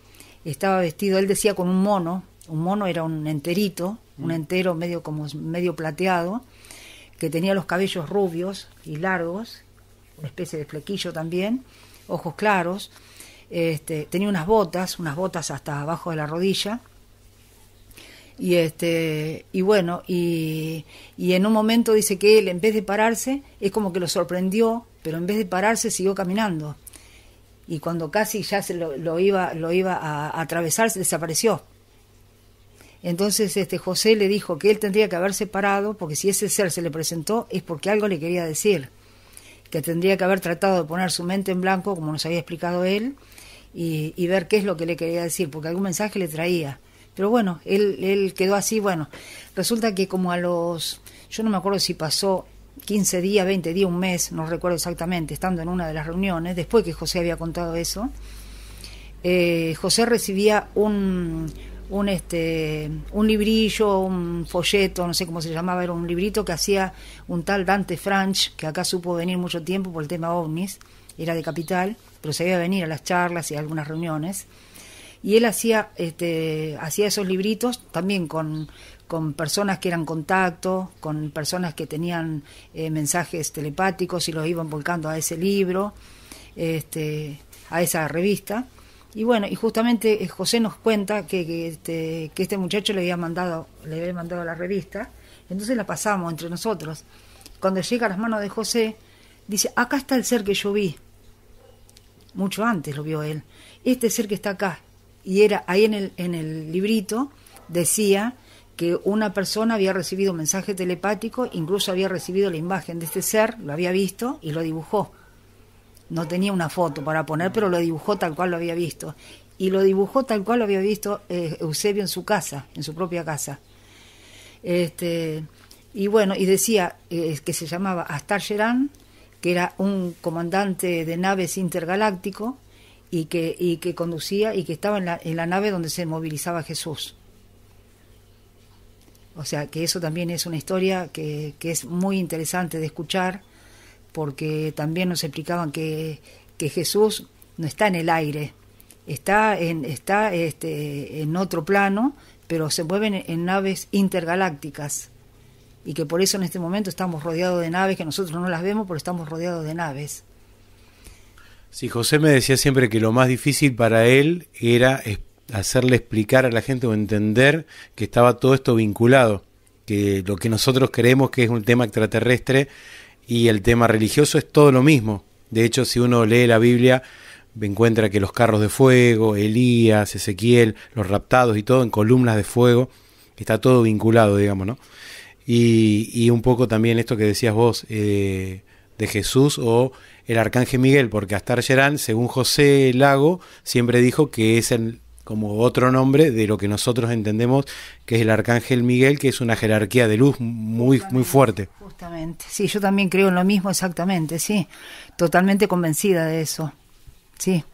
Estaba vestido, él decía con un mono, un mono era un enterito, un mm. entero medio como medio plateado, que tenía los cabellos rubios y largos, una especie de flequillo también, ojos claros, este, tenía unas botas, unas botas hasta abajo de la rodilla, y, este, y bueno, y, en un momento dice que él, en vez de pararse, es como que lo sorprendió, pero en vez de pararse siguió caminando. Y cuando casi ya se lo, iba, lo iba a, atravesar, se desapareció. Entonces este José le dijo que él tendría que haberse parado porque si ese ser se le presentó es porque algo le quería decir, que tendría que haber tratado de poner su mente en blanco como nos había explicado él y ver qué es lo que le quería decir, porque algún mensaje le traía. Pero bueno, él, quedó así, bueno, resulta que como a los, yo no me acuerdo si pasó 15 días, 20 días, un mes, no recuerdo exactamente, estando en una de las reuniones, después que José había contado eso, eh, José recibía un, un, este, un librillo, un folleto, no sé cómo se llamaba, era un librito que hacía un tal Dante Franch, que acá supo venir mucho tiempo por el tema ovnis, era de capital, pero se a venir a las charlas y a algunas reuniones y él hacía, este, hacía esos libritos también con, con personas que eran contacto, con personas que tenían eh, mensajes telepáticos y los iban volcando a ese libro, este, a esa revista. Y bueno, y justamente eh, José nos cuenta que, este, que este muchacho le había mandado, le había mandado la revista, entonces la pasamos entre nosotros. Cuando llega a las manos de José, dice, acá está el ser que yo vi. Mucho antes lo vio él. Este ser que está acá, y era ahí en el, en el librito decía que una persona había recibido un mensaje telepático, incluso había recibido la imagen de este ser, lo había visto y lo dibujó. No tenía una foto para poner, pero lo dibujó tal cual lo había visto. Y lo dibujó tal cual lo había visto eh, Eusebio en su casa, en su propia casa. Este, y bueno, y decía eh, que se llamaba Astar Geran, que era un comandante de naves intergaláctico, y que, y que conducía y que estaba en la, en la nave donde se movilizaba Jesús. O sea que eso también es una historia que, es muy interesante de escuchar porque también nos explicaban que, que Jesús no está en el aire, está en, está este, en otro plano, pero se mueven en naves intergalácticas y que por eso en este momento estamos rodeados de naves que nosotros no las vemos, pero estamos rodeados de naves. Sí, José me decía siempre que lo más difícil para él era hacerle explicar a la gente o entender que estaba todo esto vinculado, que lo que nosotros creemos que es un tema extraterrestre y el tema religioso es todo lo mismo. De hecho, si uno lee la Biblia, encuentra que los carros de fuego, Elías, Ezequiel, los raptados y todo en columnas de fuego, está todo vinculado, digamos, ¿no? Y, un poco también esto que decías vos eh, de Jesús o el arcángel Miguel, porque Astar Gerán, según José Lago, siempre dijo que es el, como otro nombre de lo que nosotros entendemos que es el arcángel Miguel, que es una jerarquía de luz muy, muy fuerte. Justamente, sí, yo también creo en lo mismo exactamente, sí, totalmente convencida de eso, sí.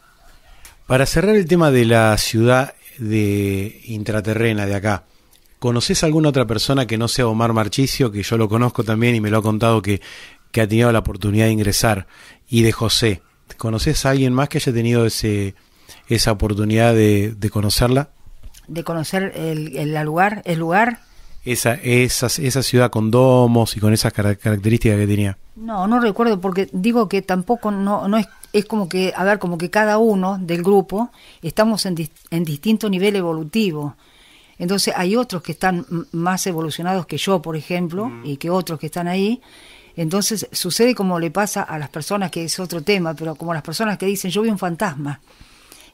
Para cerrar el tema de la ciudad de intraterrena de acá, ¿Conoces alguna otra persona que no sea Omar Marchicio, que yo lo conozco también y me lo ha contado que que ha tenido la oportunidad de ingresar y de José. ¿Conoces a alguien más que haya tenido ese, esa oportunidad de, de conocerla? De conocer el, el, lugar, el lugar. Esa, esa, esa ciudad con domos y con esas características que tenía. No, no recuerdo porque digo que tampoco no, no es, es como que, a ver, como que cada uno del grupo estamos en, en distinto nivel evolutivo. Entonces hay otros que están más evolucionados que yo, por ejemplo, mm. y que otros que están ahí, entonces sucede como le pasa a las personas, que es otro tema, pero como las personas que dicen yo vi un fantasma.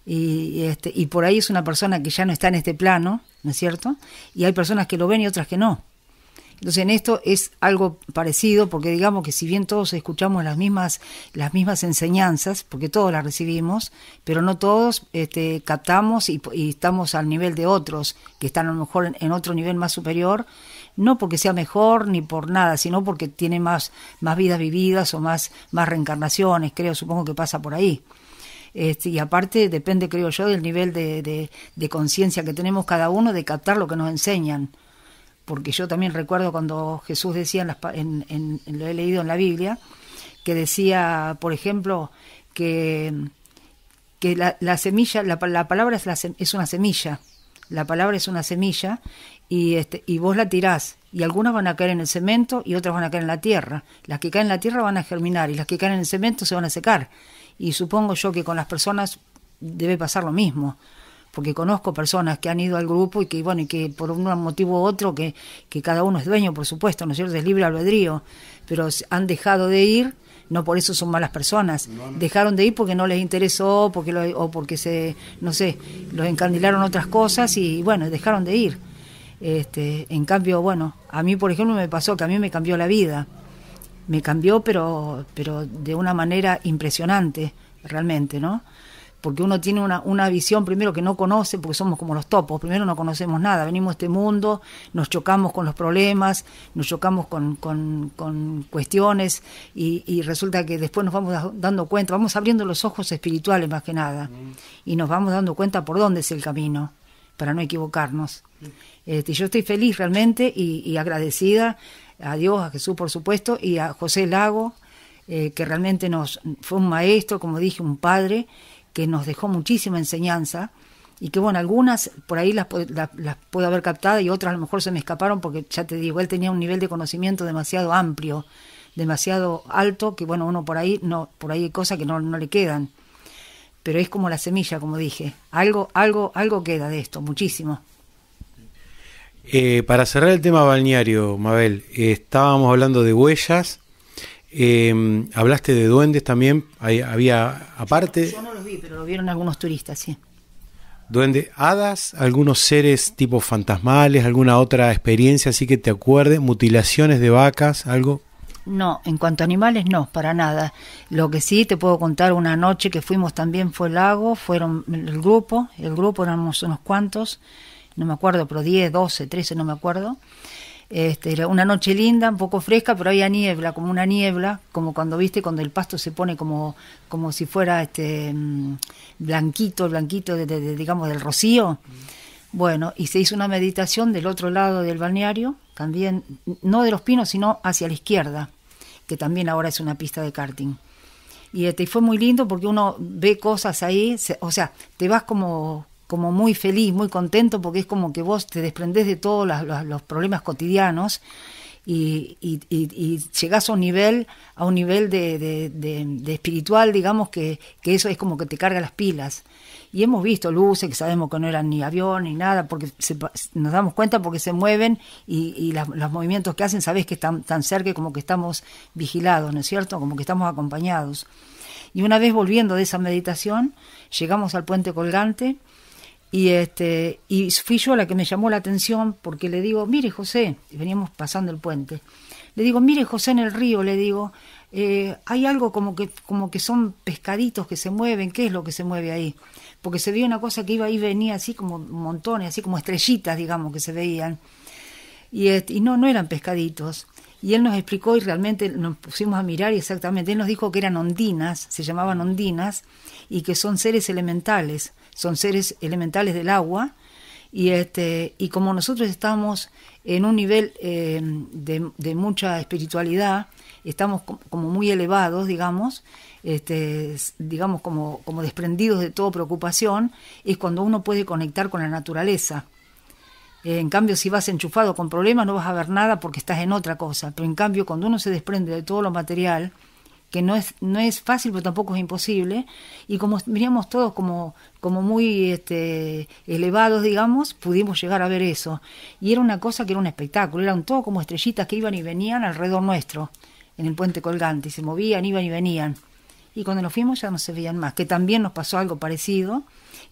Y, este, y por ahí es una persona que ya no está en este plano, ¿no es cierto? Y hay personas que lo ven y otras que no. Entonces en esto es algo parecido, porque digamos que si bien todos escuchamos las mismas, las mismas enseñanzas, porque todos las recibimos, pero no todos este, captamos y, estamos al nivel de otros, que están a lo mejor en otro nivel más superior, no porque sea mejor ni por nada, sino porque tiene más, más vidas vividas o más, más reencarnaciones, creo, supongo que pasa por ahí. Este, y aparte depende, creo yo, del nivel de, de, conciencia que tenemos cada uno de captar lo que nos enseñan. Porque yo también recuerdo cuando Jesús decía, en, lo he leído en la Biblia, que decía, por ejemplo, que, que la, semilla, la, palabra es, es una semilla, la palabra es una semilla y, este, y vos la tirás. Y algunas van a caer en el cemento y otras van a caer en la tierra. Las que caen en la tierra van a germinar y las que caen en el cemento se van a secar. Y supongo yo que con las personas debe pasar lo mismo porque conozco personas que han ido al grupo y que bueno y que por un motivo u otro que, que cada uno es dueño por supuesto no es cierto libre albedrío pero han dejado de ir no por eso son malas personas dejaron de ir porque no les interesó porque o porque se no sé los encandilaron otras cosas y bueno dejaron de ir este, en cambio, bueno, a mí, por ejemplo, me pasó que a mí me cambió la vida. Me cambió, pero, pero de una manera impresionante, realmente, ¿no? Porque uno tiene una, una visión, primero, que no conoce, porque somos como los topos. Primero no conocemos nada, venimos a este mundo, nos chocamos con los problemas, nos chocamos con, con, cuestiones y, resulta que después nos vamos dando cuenta, vamos abriendo los ojos espirituales más que nada. Mm. Y nos vamos dando cuenta por dónde es el camino, para no equivocarnos. Este, yo estoy feliz realmente y, agradecida a Dios, a Jesús por supuesto, y a José Lago, eh, que realmente nos fue un maestro, como dije, un padre, que nos dejó muchísima enseñanza y que bueno, algunas por ahí las, las, puedo haber captado y otras a lo mejor se me escaparon porque ya te digo, él tenía un nivel de conocimiento demasiado amplio, demasiado alto, que bueno, uno por ahí no, por ahí hay cosas que no, no le quedan. Pero es como la semilla, como dije. Algo, algo, algo queda de esto, muchísimo. Eh, para cerrar el tema balneario, Mabel, eh, estábamos hablando de huellas, em, hablaste de duendes también, había aparte... Yo, no los vi, pero lo vieron algunos turistas, sí. Duendes, hadas, algunos seres tipo fantasmales, alguna otra experiencia así que te acuerdes, mutilaciones de vacas, algo. No, en cuanto a animales no, para nada. Lo que sí te puedo contar una noche que fuimos también fue el lago, fueron el grupo, el grupo éramos unos cuantos, no me acuerdo, pero 10, 12, 13, no me acuerdo. Este, era una noche linda, un poco fresca, pero había niebla, como una niebla, como cuando viste cuando el pasto se pone como, como si fuera este mm, blanquito, blanquito de, digamos del rocío. Bueno, y se hizo una meditación del otro lado del balneario, también no de los pinos, sino hacia la izquierda, que también ahora es una pista de karting. Y este, fue muy lindo porque uno ve cosas ahí, o sea, te vas como como muy feliz, muy contento, porque es como que vos te desprendés de todos los, problemas cotidianos y, y, llegás a un nivel, a un nivel de, de, espiritual, digamos, que, eso es como que te carga las pilas. Y hemos visto luces que sabemos que no eran ni avión ni nada, porque nos damos cuenta porque se mueven y, los movimientos que hacen, sabes que están tan cerca como que estamos vigilados, ¿no es cierto? Como que estamos acompañados. Y una vez volviendo de esa meditación, llegamos al puente colgante, y, este, y fui yo la que me llamó la atención porque le digo, mire José, veníamos pasando el puente, le digo, mire José en el río, le digo, eh, hay algo como que, como que son pescaditos que se mueven, ¿qué es lo que se mueve ahí? Porque se veía una cosa que iba y venía así como montones, así como estrellitas, digamos, que se veían. Y, este, y no, no eran pescaditos. Y él nos explicó y realmente nos pusimos a mirar y exactamente, él nos dijo que eran ondinas, se llamaban ondinas, y que son seres elementales son seres elementales del agua, y, este, y como nosotros estamos en un nivel eh, de, de, mucha espiritualidad, estamos como muy elevados, digamos, este, digamos como, como desprendidos de toda preocupación, es cuando uno puede conectar con la naturaleza. En cambio, si vas enchufado con problemas, no vas a ver nada porque estás en otra cosa. Pero en cambio, cuando uno se desprende de todo lo material, que no es, no es fácil, pero tampoco es imposible, y como veníamos todos como, como muy este, elevados, digamos, pudimos llegar a ver eso. Y era una cosa que era un espectáculo, eran todo como estrellitas que iban y venían alrededor nuestro, en el puente colgante, y se movían, iban y venían. Y cuando nos fuimos ya no se veían más, que también nos pasó algo parecido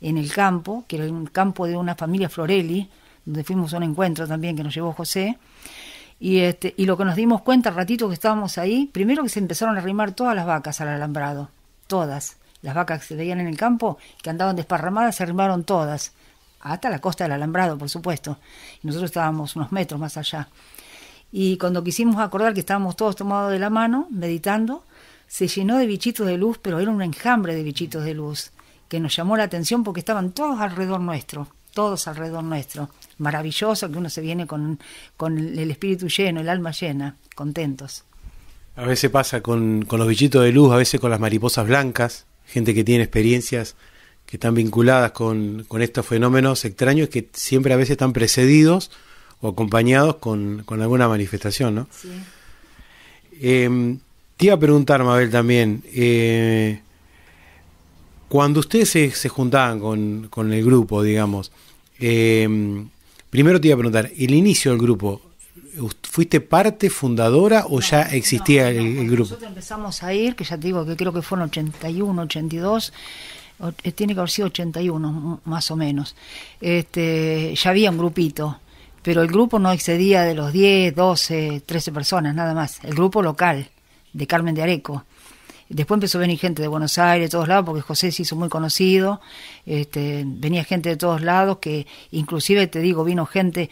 en el campo, que era un campo de una familia Florelli, donde fuimos a un encuentro también que nos llevó José, este, y, lo que nos dimos cuenta al ratito que estábamos ahí, primero que se empezaron a arrimar todas las vacas al alambrado, todas. Las vacas que se veían en el campo, que andaban desparramadas, se arrimaron todas, hasta la costa del alambrado, por supuesto. Y nosotros estábamos unos metros más allá. Y cuando quisimos acordar que estábamos todos tomados de la mano, meditando, se llenó de bichitos de luz, pero era un enjambre de bichitos de luz, que nos llamó la atención porque estaban todos alrededor nuestro, todos alrededor nuestro maravilloso que uno se viene con, con el espíritu lleno, el alma llena, contentos. A veces pasa con, los bichitos de luz, a veces con las mariposas blancas, gente que tiene experiencias que están vinculadas con, estos fenómenos extraños que siempre a veces están precedidos o acompañados con, alguna manifestación, ¿no? Sí. Em, te iba a preguntar, Mabel, también, eh, cuando ustedes se, juntaban con, el grupo, digamos, em, Primero te iba a preguntar, el inicio del grupo, ¿fuiste parte fundadora o ya existía el, grupo? Nosotros empezamos a ir, que ya te digo que creo que fue en 81, 82, eh, tiene que haber sido 81 más o menos. Este, ya había un grupito, pero el grupo no excedía de los 10, 12, 13 personas nada más, el grupo local de Carmen de Areco. Después empezó a venir gente de Buenos Aires, de todos lados, porque José se hizo muy conocido. Este, venía gente de todos lados que, inclusive, te digo, vino gente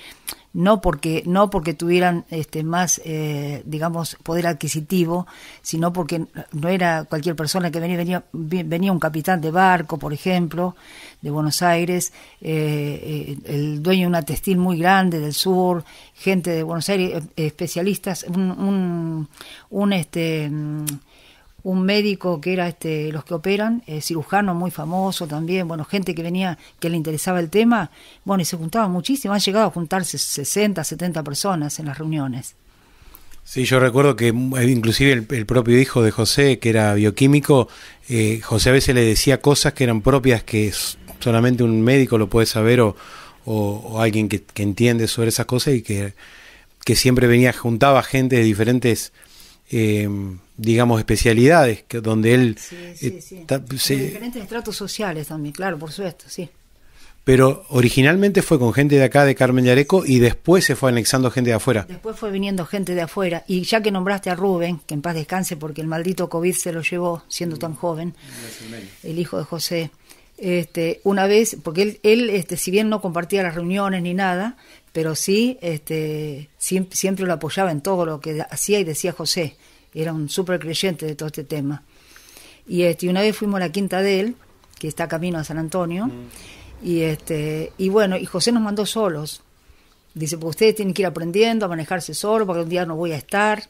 no porque no porque tuvieran este más eh, digamos poder adquisitivo sino porque no era cualquier persona que venía venía venía un capitán de barco por ejemplo de Buenos Aires eh, eh, el dueño de una textil muy grande del sur gente de Buenos Aires especialistas un, un, un este mm, un médico que era este, los que operan, eh, cirujano muy famoso también, bueno, gente que venía, que le interesaba el tema, bueno, y se juntaban muchísimo, han llegado a juntarse 60, 70 personas en las reuniones. Sí, yo recuerdo que mm, eh, inclusive el, propio hijo de José, que era bioquímico, eh, José a veces le decía cosas que eran propias que solamente un médico lo puede saber o, o, o alguien que, que, entiende sobre esas cosas y que, que siempre venía, juntaba gente de diferentes eh, digamos, especialidades, que, donde él... Eh, diferentes estratos sociales también, claro, por supuesto, sí. Pero originalmente fue con gente de acá, de Carmen yareco y después se fue anexando gente de afuera. Después fue viniendo gente de afuera. Y ya que nombraste a Rubén, que en paz descanse porque el maldito COVID se lo llevó siendo tan joven, el hijo de José, este, una vez, porque él, él este, si bien no compartía las reuniones ni nada, pero sí este, siempre, siempre lo apoyaba en todo lo que hacía y decía José era un súper creyente de todo este tema. Y este, una vez fuimos a la quinta de él, que está camino a San Antonio, mm. y, este, y bueno, y José nos mandó solos. Dice, pues ustedes tienen que ir aprendiendo a manejarse solos, porque un día no voy a estar.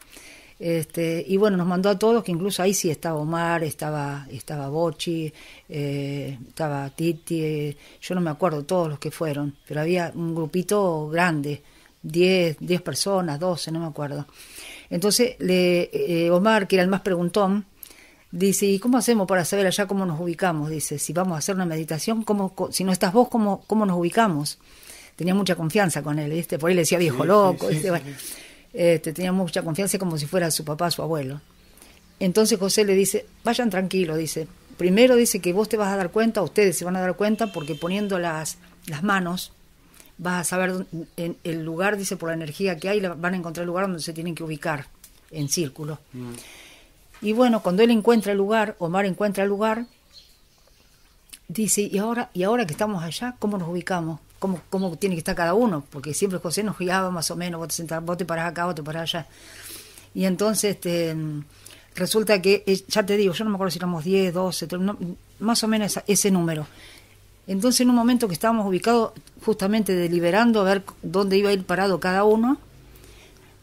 Este, y bueno, nos mandó a todos, que incluso ahí sí estaba Omar, estaba, estaba Bochi, eh, estaba Titi, eh, yo no me acuerdo todos los que fueron, pero había un grupito grande. 10, 10 personas, 12, no me acuerdo. Entonces le, eh, Omar, que era el más preguntón, dice, ¿y cómo hacemos para saber allá cómo nos ubicamos? Dice, si vamos a hacer una meditación, ¿cómo, si no estás vos, ¿cómo, cómo nos ubicamos? Tenía mucha confianza con él, Por ahí le decía viejo loco, este, tenía mucha confianza como si fuera su papá, su abuelo. Entonces José le dice, vayan tranquilos, dice, primero dice que vos te vas a dar cuenta, ustedes se van a dar cuenta, porque poniendo las, las manos vas a saber en el lugar, dice, por la energía que hay, van a encontrar el lugar donde se tienen que ubicar, en círculo. Mm. Y bueno, cuando él encuentra el lugar, Omar encuentra el lugar, dice, ¿y ahora, y ahora que estamos allá, cómo nos ubicamos? ¿Cómo, ¿Cómo tiene que estar cada uno? Porque siempre José nos guiaba más o menos, vos te, sentás, vos parás acá, vos te parás allá. Y entonces, este, resulta que, eh, ya te digo, yo no me acuerdo si éramos 10, 12, más o menos ese número. Entonces, en un momento que estábamos ubicados, justamente deliberando a ver dónde iba a ir parado cada uno,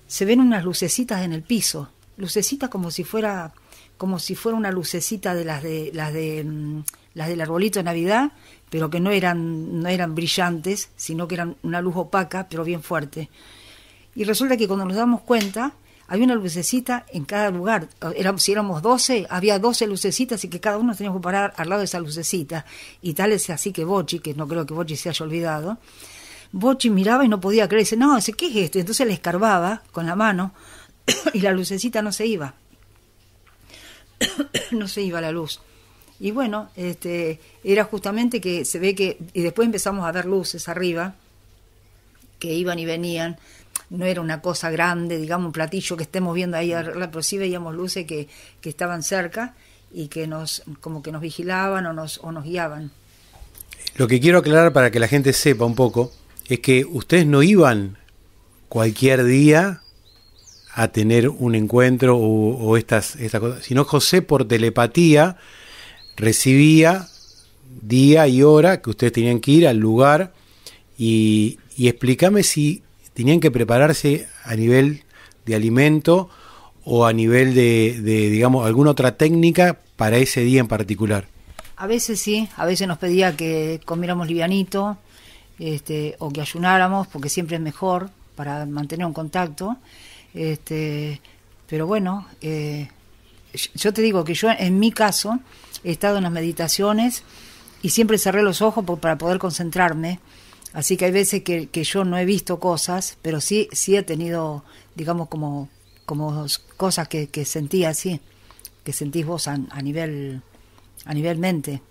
se ven unas lucecitas en el piso, lucecitas como si fuera como si fuera una lucecita de las de las de mm, las del arbolito de Navidad, pero que no eran no eran brillantes, sino que eran una luz opaca, pero bien fuerte. Y resulta que cuando nos damos cuenta, había una lucecita en cada lugar. Éramos, si éramos 12, había 12 lucecitas y que cada uno teníamos que parar al lado de esa lucecita. Y tal es así que Bochi, que no creo que Bochi se haya olvidado, Bochi miraba y no podía creer. Dice, no, ¿qué es esto? entonces le escarbaba con la mano y la lucecita no se iba. no se iba la luz. Y bueno, este, era justamente que se ve que. Y después empezamos a ver luces arriba que iban y venían no era una cosa grande, digamos, un platillo que estemos viendo ahí, pero sí veíamos luces que, estaban cerca y que nos, como que nos vigilaban o nos, o nos guiaban. Lo que quiero aclarar para que la gente sepa un poco es que ustedes no iban cualquier día a tener un encuentro o, estas, cosas, sino José por telepatía recibía día y hora que ustedes tenían que ir al lugar y, y explícame si tenían que prepararse a nivel de alimento o a nivel de, digamos, alguna otra técnica para ese día en particular? A veces sí, a veces nos pedía que comiéramos livianito este, o que ayunáramos, porque siempre es mejor para mantener un contacto. Este, pero bueno, eh, yo te digo que yo en mi caso he estado en las meditaciones y siempre cerré los ojos para poder concentrarme Así que hay veces que, yo no he visto cosas, pero sí, sí he tenido, digamos, como, como cosas que, que sentí así, que sentís vos a, nivel, a nivel mente.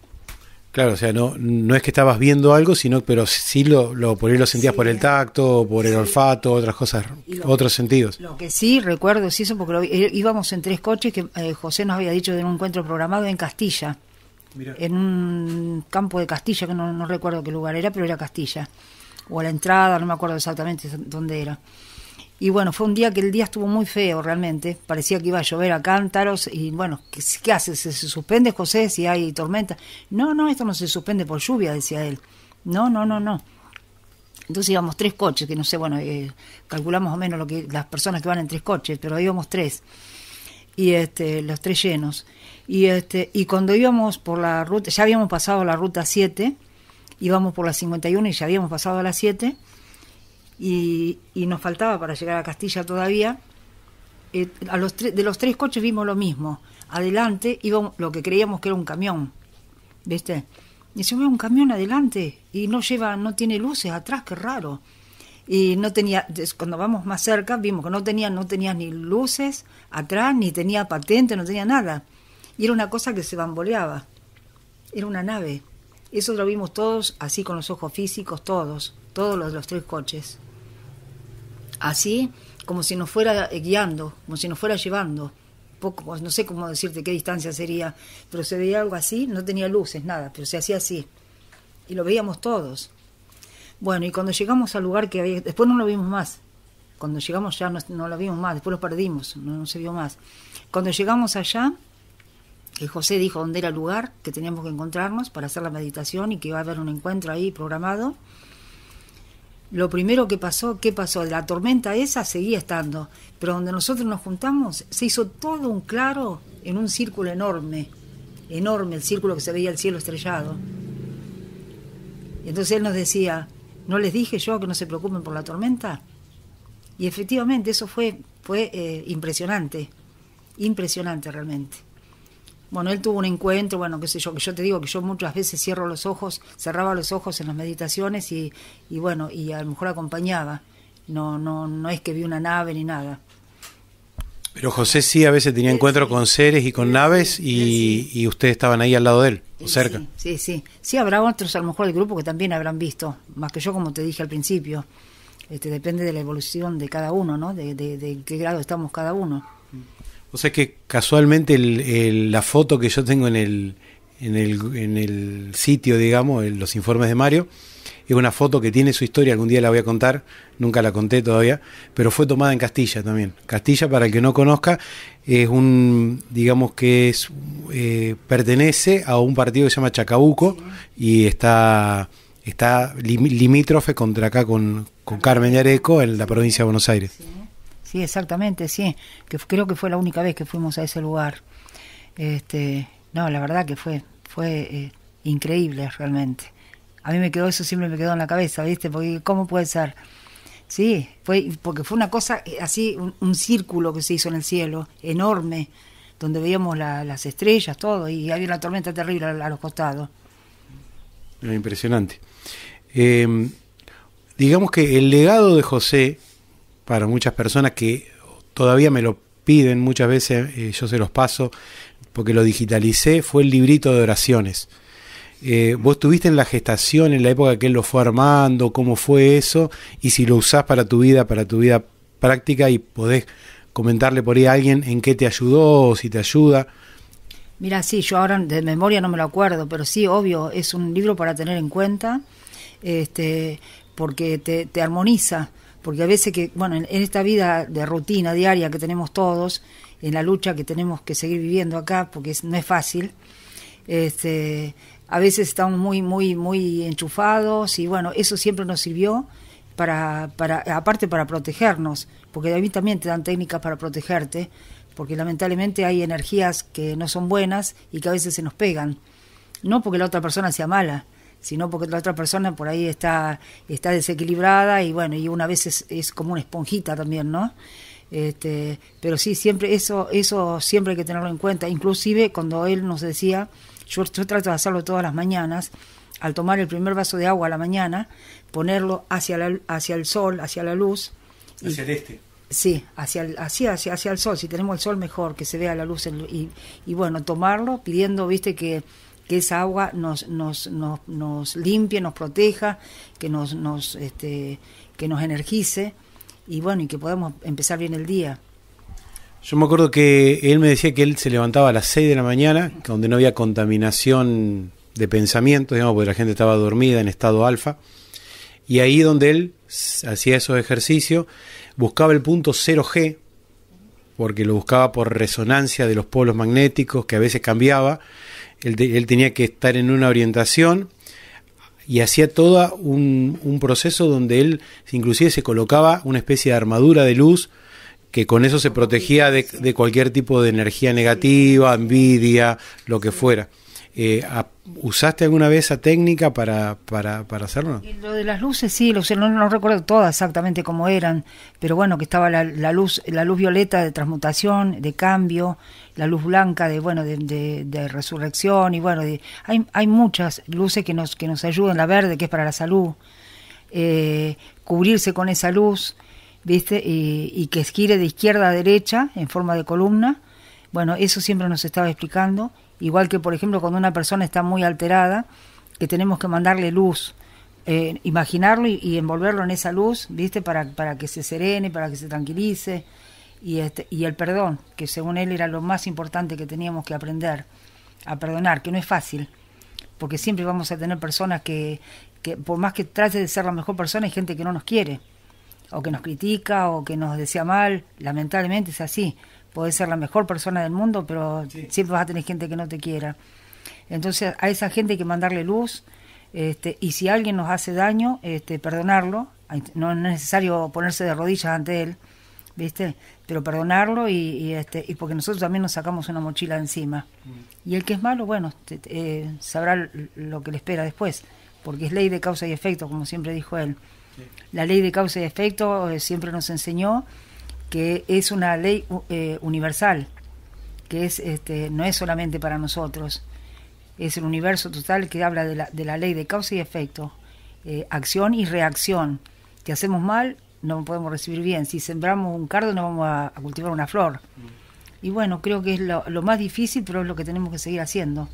Claro, o sea, no, no es que estabas viendo algo, sino pero sí lo, lo por lo sentías por el tacto, por el olfato, otras cosas, otros sentidos. Lo que sí recuerdo es eso, porque eh, íbamos en tres coches que eh, José nos había dicho de un encuentro programado en Castilla en un campo de Castilla, que no, no, recuerdo qué lugar era, pero era Castilla, o a la entrada, no me acuerdo exactamente dónde era. Y bueno, fue un día que el día estuvo muy feo realmente, parecía que iba a llover a cántaros y bueno, ¿qué, hace? ¿Se, suspende José si hay tormenta? No, no, esto no se suspende por lluvia, decía él. No, no, no, no. Entonces íbamos tres coches, que no sé, bueno, eh, calculamos o menos lo que las personas que van en tres coches, pero íbamos tres. Y este, los tres llenos. Y, este, y cuando íbamos por la ruta, ya habíamos pasado la ruta 7, íbamos por la 51 y ya habíamos pasado a la 7, y, nos faltaba para llegar a Castilla todavía. Eh, a los de los tres coches vimos lo mismo. Adelante iba lo que creíamos que era un camión, ¿viste? Y se ve un camión adelante y no lleva, no tiene luces atrás, qué raro. Y no tenía, cuando vamos más cerca, vimos que no tenía, no tenía ni luces atrás, ni tenía patente, no tenía nada y era una cosa que se bamboleaba, era una nave. Eso lo vimos todos así con los ojos físicos, todos, todos los, los tres coches. Así como si nos fuera eh, guiando, como si nos fuera llevando. Poco, pues, no sé cómo decirte qué distancia sería, pero se veía algo así, no tenía luces, nada, pero se hacía así. Y lo veíamos todos. Bueno, y cuando llegamos al lugar que había, después no lo vimos más. Cuando llegamos ya no, lo vimos más, después lo perdimos, no se vio más. Cuando llegamos allá, que José dijo dónde era el lugar que teníamos que encontrarnos para hacer la meditación y que iba a haber un encuentro ahí programado. Lo primero que pasó, ¿qué pasó? La tormenta esa seguía estando, pero donde nosotros nos juntamos se hizo todo un claro en un círculo enorme, enorme, el círculo que se veía el cielo estrellado. Y entonces él nos decía, ¿no les dije yo que no se preocupen por la tormenta? Y efectivamente eso fue, eh, impresionante, impresionante realmente. Bueno, él tuvo un encuentro, bueno, qué sé yo, que yo te digo que yo muchas veces cierro los ojos, cerraba los ojos en las meditaciones y, y bueno, y a lo mejor acompañaba. No, no, no es que vi una nave ni nada. Pero José sí a veces tenía encuentros con seres y con naves y, ustedes estaban ahí al lado de él, o cerca. Sí, sí. Sí, habrá otros a lo mejor del grupo que también habrán visto, más que yo como te dije al principio. Este, depende de la evolución de cada uno, ¿no? De, de qué grado estamos cada uno. O sea que casualmente la foto que yo tengo en el, en el, en el sitio, digamos, en los informes de Mario, es una foto que tiene su historia, algún día la voy a contar, nunca la conté todavía, pero fue tomada en Castilla también. Castilla, para el que no conozca, es un, digamos que es, eh, pertenece a un partido que se llama Chacabuco y está, está limítrofe contra acá con, Carmen Yareco en la provincia de Buenos Aires sí, exactamente, sí, que creo que fue la única vez que fuimos a ese lugar. Este, no, la verdad que fue, fue eh, increíble realmente. A mí me quedó eso, siempre me quedó en la cabeza, ¿viste? Porque, ¿cómo puede ser? Sí, fue, porque fue una cosa eh, así, un, círculo que se hizo en el cielo, enorme, donde veíamos las estrellas, todo, y había una tormenta terrible a, los costados. Impresionante. Em, digamos que el legado de José para muchas personas que todavía me lo piden muchas veces, eh, yo se los paso porque lo digitalicé, fue el librito de oraciones. Eh, vos estuviste en la gestación, en la época que él lo fue armando, cómo fue eso, y si lo usás para tu vida, para tu vida práctica y podés comentarle por ahí a alguien en qué te ayudó o si te ayuda. Mira, sí, yo ahora de memoria no me lo acuerdo, pero sí, obvio, es un libro para tener en cuenta, este, porque te armoniza porque a veces que, bueno, en, esta vida de rutina diaria que tenemos todos, en la lucha que tenemos que seguir viviendo acá, porque no es fácil, este, a veces estamos muy, muy, muy enchufados y bueno, eso siempre nos sirvió para, para aparte para protegernos, porque a mí también te dan técnicas para protegerte, porque lamentablemente hay energías que no son buenas y que a veces se nos pegan, no porque la otra persona sea mala, sino porque la otra persona por ahí está, está desequilibrada y bueno, y una vez es, como una esponjita también, ¿no? Este, pero sí, siempre eso, eso siempre hay que tenerlo en cuenta. Inclusive cuando él nos decía, yo, trato de hacerlo todas las mañanas, al tomar el primer vaso de agua a la mañana, ponerlo hacia, hacia el sol, hacia la luz. Hacia y, el este. Sí, hacia el, hacia, hacia, el sol. Si tenemos el sol, mejor que se vea la luz. y, y bueno, tomarlo pidiendo, viste, que que esa agua nos, nos, limpie, nos proteja, que nos, nos, este, que nos energice y bueno, y que podamos empezar bien el día. Yo me acuerdo que él me decía que él se levantaba a las 6 de la mañana, donde no había contaminación de pensamiento, digamos, porque la gente estaba dormida en estado alfa, y ahí donde él hacía esos ejercicios, buscaba el punto 0G, porque lo buscaba por resonancia de los polos magnéticos, que a veces cambiaba, él, tenía que estar en una orientación y hacía todo un, un, proceso donde él inclusive se colocaba una especie de armadura de luz que con eso se protegía de, cualquier tipo de energía negativa, envidia, lo que fuera. Eh, ¿Usaste alguna vez esa técnica para, para, para hacerlo? Lo de las luces, sí, lo, no, recuerdo todas exactamente cómo eran, pero bueno, que estaba la, la, luz, la luz violeta de transmutación, de cambio, la luz blanca de bueno de, resurrección y bueno hay, hay muchas luces que nos que nos ayudan la verde que es para la salud eh, cubrirse con esa luz viste y, que gire de izquierda a derecha en forma de columna bueno eso siempre nos estaba explicando igual que por ejemplo cuando una persona está muy alterada que tenemos que mandarle luz eh, imaginarlo y, y, envolverlo en esa luz viste para para que se serene para que se tranquilice y, este, y el perdón, que según él era lo más importante que teníamos que aprender a perdonar, que no es fácil, porque siempre vamos a tener personas que, que por más que trate de ser la mejor persona, hay gente que no nos quiere, o que nos critica, o que nos desea mal, lamentablemente es así, podés ser la mejor persona del mundo, pero siempre vas a tener gente que no te quiera. Entonces a esa gente hay que mandarle luz, este, y si alguien nos hace daño, este, perdonarlo, no es necesario ponerse de rodillas ante él, ¿viste? pero perdonarlo este, y, porque nosotros también nos sacamos una mochila encima. Mm. Y el que es malo, bueno, eh, sabrá lo que le espera después, porque es ley de causa y efecto, como siempre dijo él. La ley de causa y efecto eh, siempre nos enseñó que es una ley eh, universal, que es este, no es solamente para nosotros, es el universo total que habla de la, de la ley de causa y efecto, acción y reacción. Te hacemos mal, no podemos recibir bien. Si sembramos un cardo no vamos a, cultivar una flor. Y bueno, creo que es lo, más difícil, pero es lo que tenemos que seguir haciendo.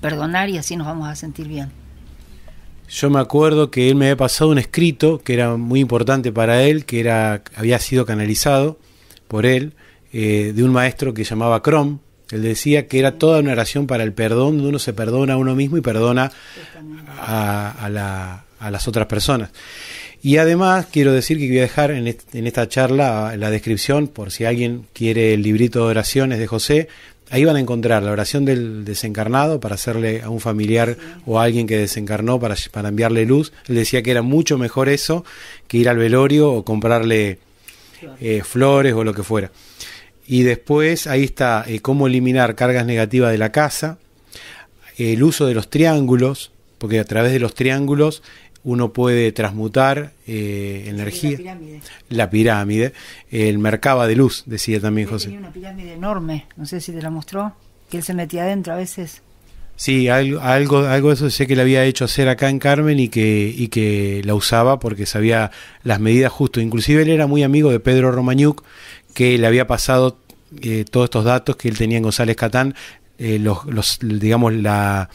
Perdonar y así nos vamos a sentir bien. Yo me acuerdo que él me había pasado un escrito que era muy importante para él, que era había sido canalizado por él, eh, de un maestro que llamaba Crom. Él decía que era toda una oración para el perdón, donde uno se perdona a uno mismo y perdona a, a las otras personas. Y además quiero decir que voy a dejar en, esta charla ah, la descripción por si alguien quiere el librito de oraciones de José. Ahí van a encontrar la oración del desencarnado para hacerle a un familiar o a alguien que desencarnó para, para enviarle luz. Él decía que era mucho mejor eso que ir al velorio o comprarle flores eh, o lo que fuera. Y después ahí está eh, cómo eliminar cargas negativas de la casa, el uso de los triángulos, porque a través de los triángulos uno puede transmutar eh, energía. La pirámide. El mercaba de luz, decía también José. Tenía una pirámide enorme, no sé si te la mostró, que él se metía adentro a veces. Sí, algo, algo, algo de eso sé que le había hecho hacer acá en Carmen y que, y que la usaba porque sabía las medidas justo. Inclusive él era muy amigo de Pedro Romagnuc, que le había pasado eh, todos estos datos que él tenía en González Catán, eh, los, los, digamos, la,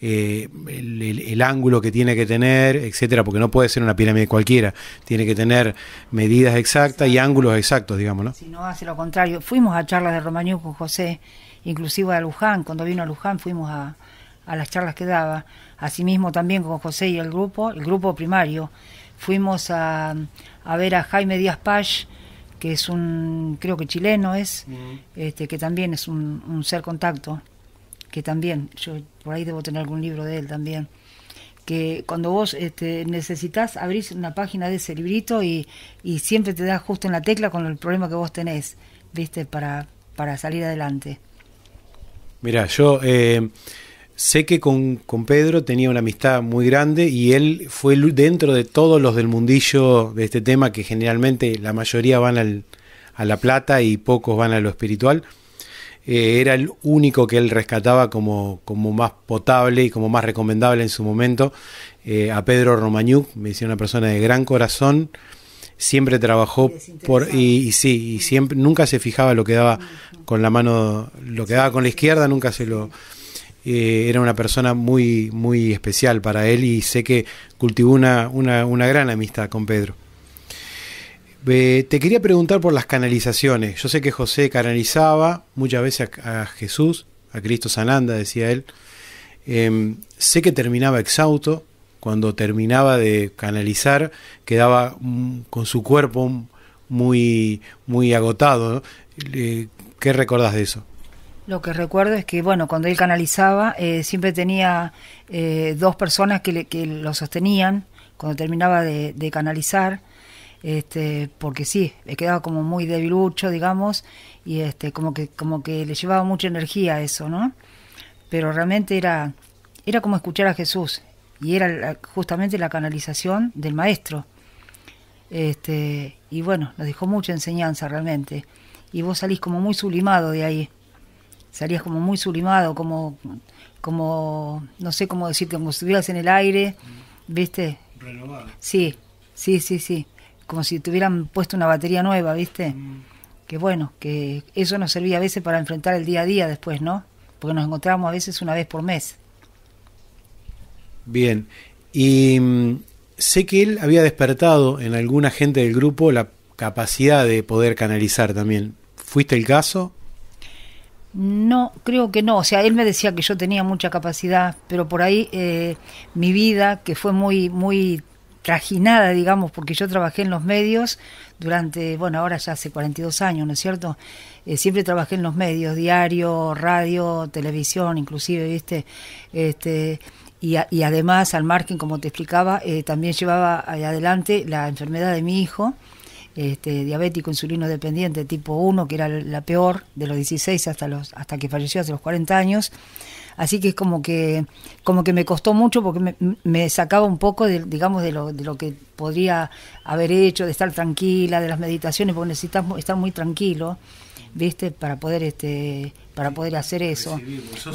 eh, el, ángulo que tiene que tener, etcétera, porque no puede ser una pirámide cualquiera, tiene que tener medidas exactas y ángulos exactos, digamos, ¿no? Si no hace lo contrario, fuimos a charlas de Romagnú con José, inclusive a Luján, cuando vino a Luján fuimos a, las charlas que daba, asimismo también con José y el grupo, el grupo primario, fuimos a, a ver a Jaime Díaz Paz, que es un, creo que chileno es, este, que también es un ser contacto que también, yo por ahí debo tener algún libro de él también, que cuando vos este, necesitas abrís una página de ese librito y, y siempre te das justo en la tecla con el problema que vos tenés, ¿viste? Para, para salir adelante. Mira, yo eh, sé que con, con, Pedro tenía una amistad muy grande y él fue dentro de todos los del mundillo de este tema, que generalmente la mayoría van al, a la plata y pocos van a lo espiritual eh, era el único que él rescataba como, como más potable y como más recomendable en su momento. Eh, a Pedro Romañú, me decía una persona de gran corazón, siempre trabajó por y, sí, y siempre nunca se fijaba lo que daba con la mano, lo que daba con la izquierda, nunca se lo eh, era una persona muy muy especial para él y sé que cultivó una, una, una gran amistad con Pedro. Eh, te quería preguntar por las canalizaciones. Yo sé que José canalizaba muchas veces a, Jesús, a Cristo Sananda, decía él. Em, sé que terminaba exhausto, cuando terminaba de canalizar, quedaba con su cuerpo muy, muy agotado. ¿Qué recordás de eso? Lo que recuerdo es que, bueno, cuando él canalizaba, eh, siempre tenía eh, dos personas que, lo sostenían cuando terminaba de canalizar este, porque sí, me quedaba como muy debilucho, digamos, y este, como que, como que le llevaba mucha energía a eso, ¿no? Pero realmente era, era como escuchar a Jesús, y era justamente la canalización del maestro. Este, y bueno, nos dejó mucha enseñanza realmente. Y vos salís como muy sublimado de ahí. Salías como muy sublimado, como, como, no sé cómo decir como si estuvieras en el aire, ¿viste? Renovado. Sí, sí, sí, sí como si hubieran puesto una batería nueva, ¿viste? Mm. Que bueno, que eso nos servía a veces para enfrentar el día a día después, ¿no? Porque nos encontrábamos a veces una vez por mes. Bien, y mm, sé que él había despertado en alguna gente del grupo la capacidad de poder canalizar también. ¿Fuiste el caso? No, creo que no. O sea, él me decía que yo tenía mucha capacidad, pero por ahí eh, mi vida, que fue muy, muy trajinada, digamos, porque yo trabajé en los medios durante, bueno, ahora ya hace 42 años, ¿no es cierto? Eh, siempre trabajé en los medios, diario, radio, televisión, inclusive, ¿viste? Este, y, además, al margen, como te explicaba, eh, también llevaba eh, adelante la enfermedad de mi hijo, este, diabético insulino dependiente tipo 1, que era la peor, de los 16 hasta, los, hasta que falleció, hace los 40 años. Así que es como que, como que me costó mucho porque me, sacaba un poco, de, digamos, de lo, de lo que podría haber hecho, de estar tranquila, de las meditaciones, porque necesitas estar muy tranquilo. ¿viste? Para poder este para poder hacer eso.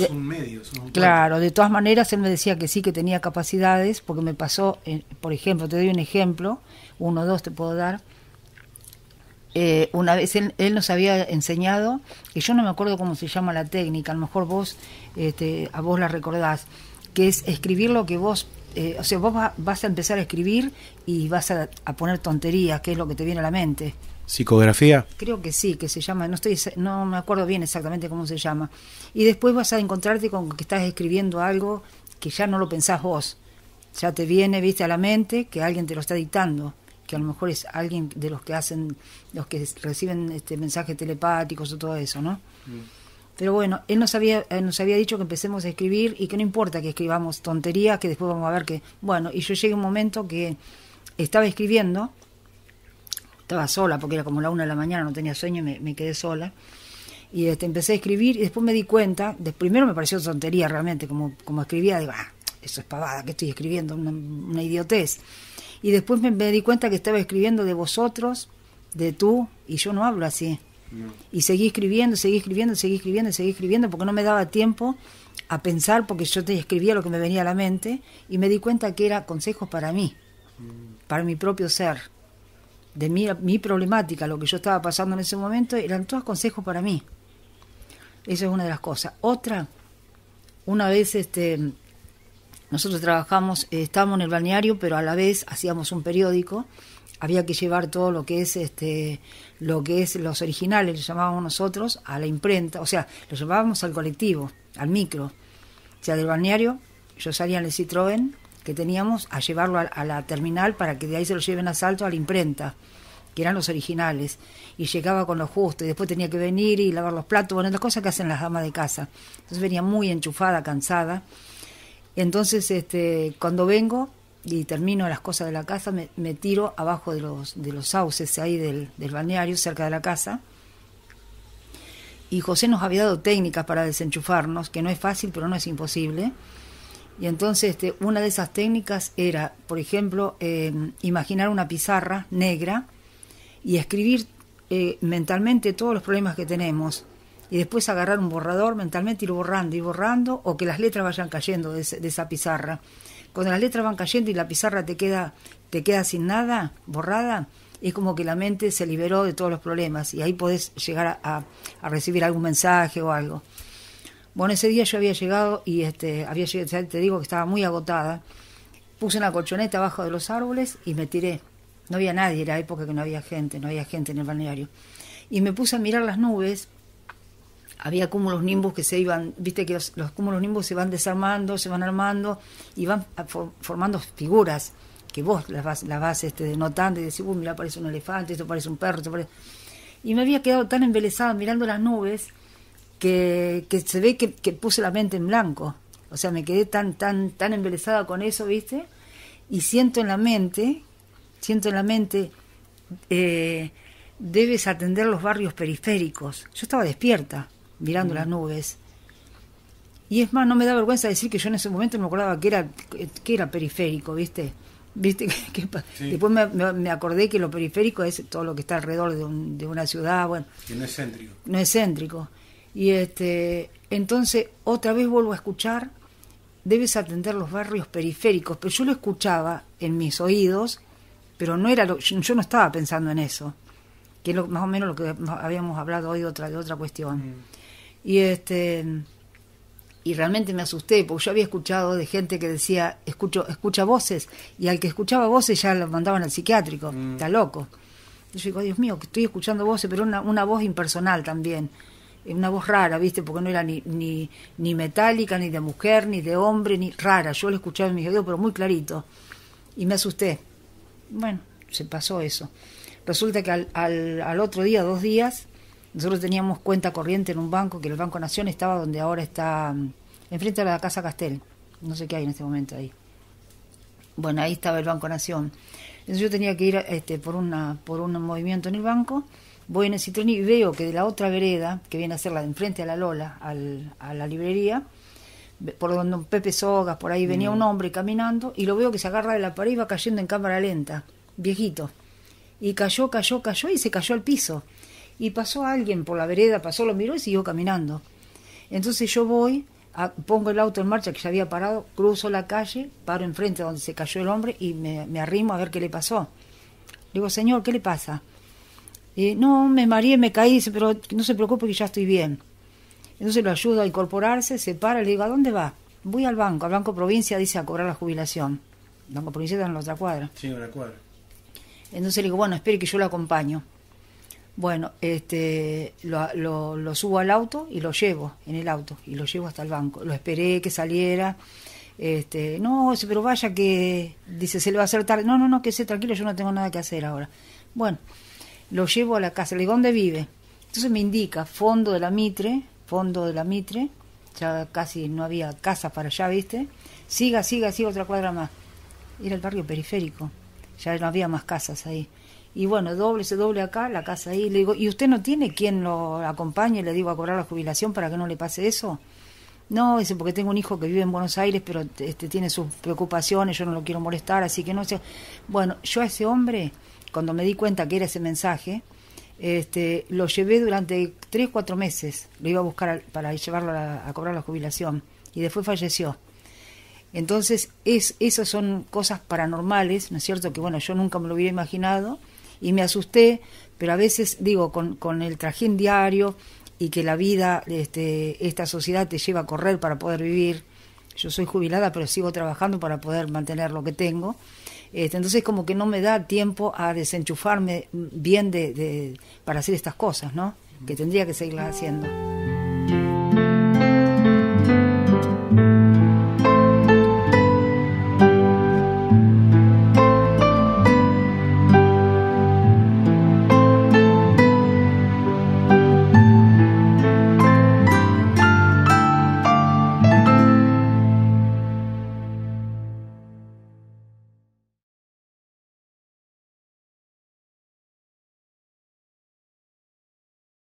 un medio, claro, de todas maneras él me decía que sí que tenía capacidades porque me pasó, eh, por ejemplo, te doy un ejemplo, uno o dos te puedo dar. Eh, una vez él, nos había enseñado, que yo no me acuerdo cómo se llama la técnica, a lo mejor vos, este, a vos la recordás, que es escribir lo que vos, eh, o sea, vos vas a empezar a escribir y vas a, a, poner tonterías, que es lo que te viene a la mente. ¿Psicografía? Creo que sí, que se llama, no, estoy, no me acuerdo bien exactamente cómo se llama. Y después vas a encontrarte con que estás escribiendo algo que ya no lo pensás vos, ya te viene, viste, a la mente que alguien te lo está dictando que a lo mejor es alguien de los que hacen, los que reciben este mensajes telepáticos o todo eso, ¿no? Mm. Pero bueno, él nos había, eh, nos había dicho que empecemos a escribir y que no importa que escribamos tonterías, que después vamos a ver que. Bueno, y yo llegué a un momento que estaba escribiendo, estaba sola porque era como la una de la mañana, no tenía sueño y me, quedé sola. Y este, empecé a escribir y después me di cuenta, de, primero me pareció tontería realmente, como, como escribía, digo, ah, eso es pavada, que estoy escribiendo? una idiotez y después me, di cuenta que estaba escribiendo de vosotros, de tú, y yo no hablo así. Y seguí escribiendo, seguí escribiendo, seguí escribiendo, seguí escribiendo, porque no me daba tiempo a pensar, porque yo te escribía lo que me venía a la mente, y me di cuenta que era consejos para mí, mm. para mi propio ser, de mi, mi problemática, lo que yo estaba pasando en ese momento, eran todos consejos para mí. Esa es una de las cosas. Otra, una vez este, nosotros trabajamos, eh, estábamos en el balneario, pero a la vez hacíamos un periódico. Había que llevar todo lo que es este, lo que es los originales, los llamábamos nosotros, a la imprenta, o sea, lo llevábamos al colectivo, al micro. O sea, del balneario, yo salía en el Citroën que teníamos a llevarlo a, la terminal para que de ahí se lo lleven a salto a la imprenta que eran los originales, y llegaba con los justos, y después tenía que venir y lavar los platos, bueno, las cosas que hacen las damas de casa. Entonces venía muy enchufada, cansada, entonces este, cuando vengo y termino las cosas de la casa, me, tiro abajo de los, de los sauces ahí del, del balneario, cerca de la casa. Y José nos había dado técnicas para desenchufarnos, que no es fácil, pero no es imposible. Y entonces este, una de esas técnicas era, por ejemplo, em, imaginar una pizarra negra y escribir eh, mentalmente todos los problemas que tenemos y después agarrar un borrador mentalmente, ir borrando, y borrando, o que las letras vayan cayendo de, esa pizarra. Cuando las letras van cayendo y la pizarra te queda, te queda sin nada, borrada, es como que la mente se liberó de todos los problemas y ahí podés llegar a, recibir algún mensaje o algo. Bueno, ese día yo había llegado y este, había te digo que estaba muy agotada. Puse una colchoneta abajo de los árboles y me tiré. No había nadie, era época que no había gente, no había gente en el balneario. Y me puse a mirar las nubes había cúmulos nimbus que se iban, viste que los, cúmulos nimbus se van desarmando, se van armando y van formando figuras que vos las vas, las vas este, denotando y decís, uy, mira, parece un elefante, esto parece un perro, esto parece... Y me había quedado tan embelesada mirando las nubes que, que se ve que, puse la mente en blanco. O sea, me quedé tan, tan, tan embelesada con eso, viste, y siento en la mente, siento en la mente... Eh, debes atender los barrios periféricos. Yo estaba despierta, mirando las nubes. Y es más, no me da vergüenza decir que yo en ese momento me acordaba que era, que era periférico, ¿viste? ¿Viste? Después me, me, acordé que lo periférico es todo lo que está alrededor de, un, de una ciudad, bueno. Que no es céntrico. No es céntrico. Y este, entonces, otra vez vuelvo a escuchar, debes atender los barrios periféricos, pero yo lo escuchaba en mis oídos, pero no era lo, yo, no estaba pensando en eso, que es lo, más o menos lo que habíamos hablado hoy de otra, de otra cuestión. Mm. Y este y realmente me asusté, porque yo había escuchado de gente que decía, escucho, escucha voces, y al que escuchaba voces ya lo mandaban al psiquiátrico, mm. está loco. yo digo, Dios mío, que estoy escuchando voces, pero una, una voz impersonal también, eh, una voz rara, ¿viste? Porque no era ni, ni, ni metálica, ni de mujer, ni de hombre, ni rara. Yo lo escuchaba en mis oídos, pero muy clarito. Y me asusté. Bueno, se pasó eso. Resulta que al, al, al otro día, dos días, nosotros teníamos cuenta corriente en un banco, que el Banco Nación estaba donde ahora está, mm, enfrente a la Casa Castel. No sé qué hay en este momento ahí. Bueno, ahí estaba el Banco Nación. Entonces yo tenía que ir este, por, una, por un movimiento en el banco. Voy en el tren y veo que de la otra vereda, que viene a ser la de enfrente a la Lola, a la librería, por donde Pepe Sogas, por ahí venía mm. un hombre caminando, y lo veo que se agarra de la pared y va cayendo en cámara lenta, viejito. Y cayó, cayó, cayó y se cayó al piso y pasó alguien por la vereda, pasó, lo miró y siguió caminando. Entonces yo voy, pongo el auto en marcha que ya había parado, cruzo la calle, paro enfrente donde se cayó el hombre y me, arrimo a ver qué le pasó. Le digo, señor, ¿qué le pasa? Y eh, no, me mareé, me caí, pero no se preocupe que ya estoy bien. Entonces lo ayudo a incorporarse, se para, le digo, ¿a dónde va? Voy al banco, al Banco Provincia, dice, a cobrar la jubilación. banco Provincia está en la otra cuadra. Sí, en la cuadra. Entonces le digo, bueno, espere que yo lo acompaño. Bueno, este, lo, lo, subo al auto y lo llevo en el auto y lo llevo hasta el banco. Lo esperé que saliera. Este, no, pero vaya que dice se le va a hacer tarde. No, no, no, que sé tranquilo, yo no tengo nada que hacer ahora. Bueno, lo llevo a la casa. Le digo, ¿dónde vive? Entonces me indica fondo de la Mitre, fondo de la Mitre. Ya casi no había casa para allá, ¿viste? Siga, siga, siga otra cuadra más. Era el barrio periférico. Ya no había más casas ahí y bueno, doble, se doble acá, la casa ahí. Le digo, ¿y usted no tiene quien lo acompañe? Le digo, a cobrar la jubilación para que no le pase eso. No, dice, porque tengo un hijo que vive en Buenos Aires, pero este, tiene sus preocupaciones, yo no lo quiero molestar, así que no sé. Bueno, yo a ese hombre, cuando me di cuenta que era ese mensaje, este, lo llevé durante tres, cuatro meses, lo iba a buscar para llevarlo a, cobrar la jubilación, y después falleció. Entonces, es, esas son cosas paranormales, ¿no es cierto? Que bueno, yo nunca me lo hubiera imaginado, y me asusté, pero a veces digo, con, con el trajín diario y que la vida, este, esta sociedad te lleva a correr para poder vivir. Yo soy jubilada, pero sigo trabajando para poder mantener lo que tengo. Este, entonces como que no me da tiempo a desenchufarme bien de, para hacer estas cosas, ¿no? Que tendría que seguirlas haciendo.